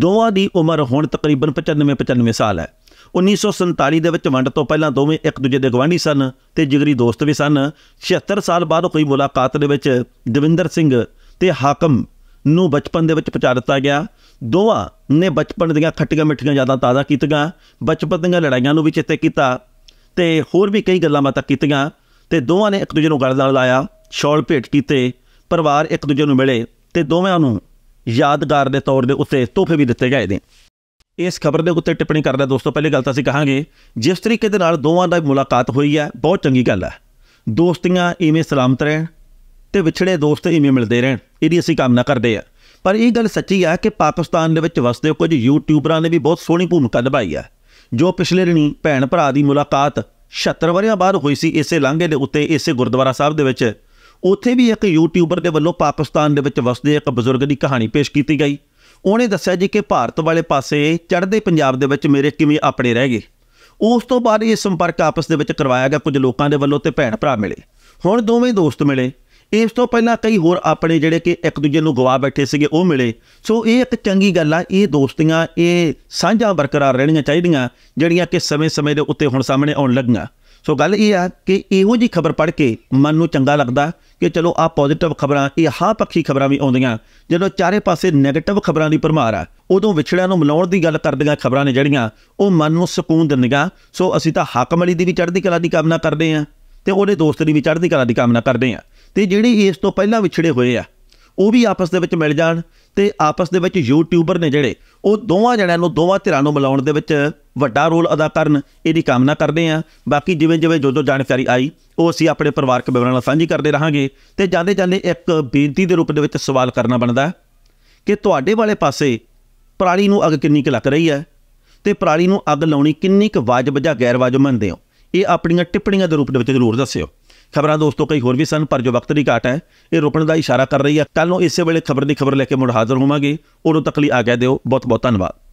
S1: ਦੋਵਾਂ ਦੀ ਉਮਰ ਹੁਣ ਤਕਰੀਬਨ 95 95 ਸਾਲ ਹੈ 1947 ਦੇ ਵਿੱਚ ਵੰਡ ਤੋਂ ਪਹਿਲਾਂ ਦੋਵੇਂ ਇੱਕ ਦੂਜੇ ਦੇ ਗਵਾਂਢੀ ਸਨ ਤੇ ਜਿਗਰੀ ਦੋਸਤ ਵੀ ਸਨ 76 ਸਾਲ ਬਾਅਦ ਕੋਈ ਮੁਲਾਕਾਤ ਦੇ ਵਿੱਚ ਦਵਿੰਦਰ ਸਿੰਘ ਤੇ ਹਾਕਮ ਨੂੰ ਬਚਪਨ ਦੇ ਵਿੱਚ ਪਛਾਣ ਦਿੱਤਾ ਗਿਆ ਦੋਵਾਂ ਨੇ ਬਚਪਨ ਦੀਆਂ ਖੱਟੀਆਂ ਮਿੱਠੀਆਂ ਯਾਦਾਂ ਤਾਜ਼ਾ ਕੀਤੀਆਂ ਬਚਪਨ ਦੀਆਂ ਲੜਾਈਆਂ ਨੂੰ ਵੀ ਚੇਤੇ ਕੀਤਾ ਤੇ ਹੋਰ ਵੀ ਕਈ ਗੱਲਾਂ ਬਾਤਾਂ ਕੀਤੀਆਂ ਤੇ ਦੋਵਾਂ ਨੇ ਇੱਕ ਦੂਜੇ ਨੂੰ ਗਲ ਨਾਲ ਲਾਇਆ ਸ਼ੌਲ ਭੇਟ ਕੀਤੇ ਪਰਿਵਾਰ ਇੱਕ ਦੂਜੇ ਨੂੰ ਮਿਲੇ ਤੇ ਦੋਵਾਂ ਨੂੰ ਯਾਦਗਾਰ ਦੇ ਤੌਰ ਦੇ ਉੱਤੇ ਤੋਹਫੇ ਵੀ ਦਿੱਤੇ ਗਏ ਨੇ ਇਸ ਖਬਰ ਦੇ ਉੱਤੇ ਟਿੱਪਣੀ ਕਰਦਾ ਦੋਸਤੋ ਪਹਿਲੀ ਗੱਲ ਤਾਂ ਅਸੀਂ ਕਹਾਂਗੇ ਜਿਸ ਤਰੀਕੇ ਦੇ ਨਾਲ ਦੋਵਾਂ ਦਾ ਮੁਲਾਕਾਤ ਹੋਈ ਹੈ ਬਹੁਤ ਚੰਗੀ ਗੱਲ ਹੈ ਦੋਸਤੀਆਂ ਇਵੇਂ ਸਲਾਮਤ ਰਹਿਣ ਤੇ ਵਿਛੜੇ ਦੋਸਤ ਇਵੇਂ ਮਿਲਦੇ ਰਹਿਣ ਇਹਦੀ ਅਸੀਂ ਕਾਮਨਾ ਕਰਦੇ ਆ ਪਰ ਇਹ ਗੱਲ ਸੱਚੀ ਆ ਕਿ ਪਾਕਿਸਤਾਨ ਦੇ ਵਿੱਚ ਵਸਦੇ ਕੁਝ ਯੂਟਿਊਬਰਾਂ ਨੇ ਵੀ ਬਹੁਤ ਸੋਹਣੀ ਭੂਮਿਕਾ ਨਿਭਾਈ ਆ ਜੋ ਪਿਛਲੇ ਰਣੀ ਭੈਣ ਭਰਾ ਦੀ ਮੁਲਾਕਾਤ 76 ਵਰਿਆਂ ਬਾਅਦ ਹੋਈ ਸੀ ਇਸੇ ਲਾਂਘੇ ਦੇ ਉੱਤੇ ਇਸੇ ਗੁਰਦੁਆਰਾ ਸਾਹਿਬ ਦੇ ਵਿੱਚ ਉੱਥੇ ਵੀ ਇੱਕ ਯੂਟਿਊਬਰ ਦੇ ਵੱਲੋਂ ਪਾਕਿਸਤਾਨ ਦੇ ਵਿੱਚ ਵਸਦੇ ਇੱਕ ਬਜ਼ੁਰਗ ਦੀ ਕਹਾਣੀ ਪੇਸ਼ ਕੀਤੀ ਗਈ ਉਹਨੇ ਦੱਸਿਆ ਜੀ ਕਿ ਭਾਰਤ ਵਾਲੇ ਪਾਸੇ ਚੜ੍ਹਦੇ ਪੰਜਾਬ ਦੇ ਵਿੱਚ ਮੇਰੇ ਕਿਵੇਂ ਆਪਣੇ ਰਹਿ ਗਏ ਉਸ ਤੋਂ ਬਾਅਦ ਇਹ ਸੰਪਰਕ ਆਪਸ ਦੇ ਵਿੱਚ ਕਰਵਾਇਆ ਗਿਆ ਕੁਝ ਲੋਕਾਂ ਦੇ ਵੱਲੋਂ ਤੇ ਭੈਣ ਭਰਾ ਮਿਲੇ ਹੁਣ ਦੋਵੇਂ ਦੋਸਤ ਮਿਲੇ ਇਸ ਤੋਂ ਪਹਿਲਾਂ ਕਈ ਹੋਰ ਆਪਣੇ ਜਿਹੜੇ ਕਿ ਇੱਕ ਦੂਜੇ ਨੂੰ ਗਵਾ ਬੈਠੇ ਸੀਗੇ ਉਹ ਮਿਲੇ ਸੋ ਇਹ ਇੱਕ ਚੰਗੀ ਗੱਲ ਆ ਇਹ ਦੋਸਤੀਆਂ ਇਹ ਸਾਂਝਾਂ ਬਰਕਰਾਰ ਰਹਿਣੀਆਂ ਚਾਹੀਦੀਆਂ ਜਿਹੜੀਆਂ ਕਿ ਸਮੇਂ-ਸਮੇਂ ਦੇ ਉੱਤੇ ਹੁਣ ਸਾਹਮਣੇ ਆਉਣ ਲੱਗੀਆਂ ਸੋ ਗੱਲ ਇਹ ਆ ਕਿ ਇਹੋ ਜੀ ਖਬਰ ਪੜ੍ਹ ਕੇ ਮਨ ਨੂੰ ਚੰਗਾ ਲੱਗਦਾ ਕਿ ਚਲੋ ਆ ਪੋਜ਼ਿਟਿਵ ਖਬਰਾਂ ਇਹ ਹਾ ਪੱਖੀ ਖਬਰਾਂ ਵੀ ਆਉਂਦੀਆਂ ਜਦੋਂ ਚਾਰੇ ਪਾਸੇ 네ਗੇਟਿਵ ਖਬਰਾਂ ਦੀ ਭਰਮਾਰ ਆ ਉਦੋਂ ਵਿਛੜਿਆਂ ਨੂੰ ਮਿਲਾਉਣ ਦੀ ਗੱਲ ਕਰਦੀਆਂ ਖਬਰਾਂ ਨੇ ਜਿਹੜੀਆਂ ਉਹ ਮਨ ਨੂੰ ਸਕੂਨ ਦਿੰਦੀਆਂ ਸੋ ਅਸੀਂ ਤਾਂ ਹਾਕਮ ਅਲੀ ਦੀ ਵੀ ਚੜ੍ਹਦੀ ਕਲਾ ਦੀ ਕਾਮਨਾ ਕਰਦੇ ਆ ਤੇ ਉਹਦੇ ਦੋਸਤ ਦੀ ਵੀ ਚੜ੍ਹਦੀ ਕਲਾ ਦੀ ਕਾਮਨਾ ਕਰਦੇ ਆ ਤੇ ਜਿਹੜੇ ਇਸ ਤੋਂ ਪਹਿਲਾਂ ਵਿਛੜੇ ਹੋਏ ਆ ਉਹ ਵੀ ਆਪਸ ਦੇ ਵਿੱਚ ਮਿਲ ਜਾਣ ਤੇ ਆਪਸ ਦੇ ਵਿੱਚ ਯੂਟਿਊਬਰ ਨੇ ਜਿਹੜੇ ਉਹ ਦੋਵਾਂ ਜਣਿਆਂ ਨੂੰ ਦੋਵਾਂ ਧਿਰਾਂ ਨੂੰ ਮਿਲਾਉਣ ਦੇ ਵਿੱਚ ਵੱਡਾ ਰੋਲ ਅਦਾ ਕਰਨ ਇਹਦੀ ਕਾਮਨਾ ਕਰਦੇ ਆ ਬਾਕੀ ਜਿਵੇਂ ਜਿਵੇਂ ਜੋ ਜੋ ਜਾਣਕਾਰੀ ਆਈ ਉਹ ਅਸੀਂ ਆਪਣੇ ਪਰਿਵਾਰਕ ਵਿਵਰਣ ਨਾਲ ਸਾਂਝੀ ਕਰਦੇ ਰਹਾਂਗੇ ਤੇ ਜਾਂਦੇ ਜਾਂਦੇ ਇੱਕ ਬੇਨਤੀ ਦੇ ਰੂਪ ਦੇ ਵਿੱਚ ਸਵਾਲ ਕਰਨਾ ਬਣਦਾ ਕਿ ਤੁਹਾਡੇ ਵਾਲੇ ਪਾਸੇ ਪ੍ਰਾਲੀ ਨੂੰ ਅੱਗ ਕਿੰਨੀ ਕੁ ਲੱਗ ਰਹੀ ਹੈ ਤੇ ਪ੍ਰਾਲੀ ਨੂੰ ਅੱਗ ਲਾਉਣੀ ਕਿੰਨੀ ਕੁ ਵਾਜਬ ਜਾਂ ਗੈਰ ਵਾਜਬ ਮੰਨਦੇ ਹੋ ਇਹ ਆਪਣੀਆਂ ਟਿੱਪਣੀਆਂ ਦੇ ਰੂਪ ਦੇ ਵਿੱਚ ਜ਼ਰੂਰ ਦੱਸਿਓ ਖਬਰਾਂ ਦੋਸਤੋ ਕਈ ਹੋਰ ਵੀ ਸਨ ਪਰ ਜੋ ਵਕਤ ਦੀ ਘਾਟ ਹੈ ਇਹ ਰੁਕਣ ਦਾ ਇਸ਼ਾਰਾ ਕਰ ਰਹੀ ਹੈ ਕੱਲ ਨੂੰ ਇਸੇ ਵੇਲੇ ਖਬਰ ਦੀ ਖਬਰ ਲੈ ਕੇ ਮੁੜ ਹਾਜ਼ਰ ਹੋਵਾਂਗੇ ਉਦੋਂ ਤੱਕ ਲਈ ਆਗਿਆ ਦਿਓ ਬਹੁਤ ਬਹੁਤ ਧੰਨਵਾਦ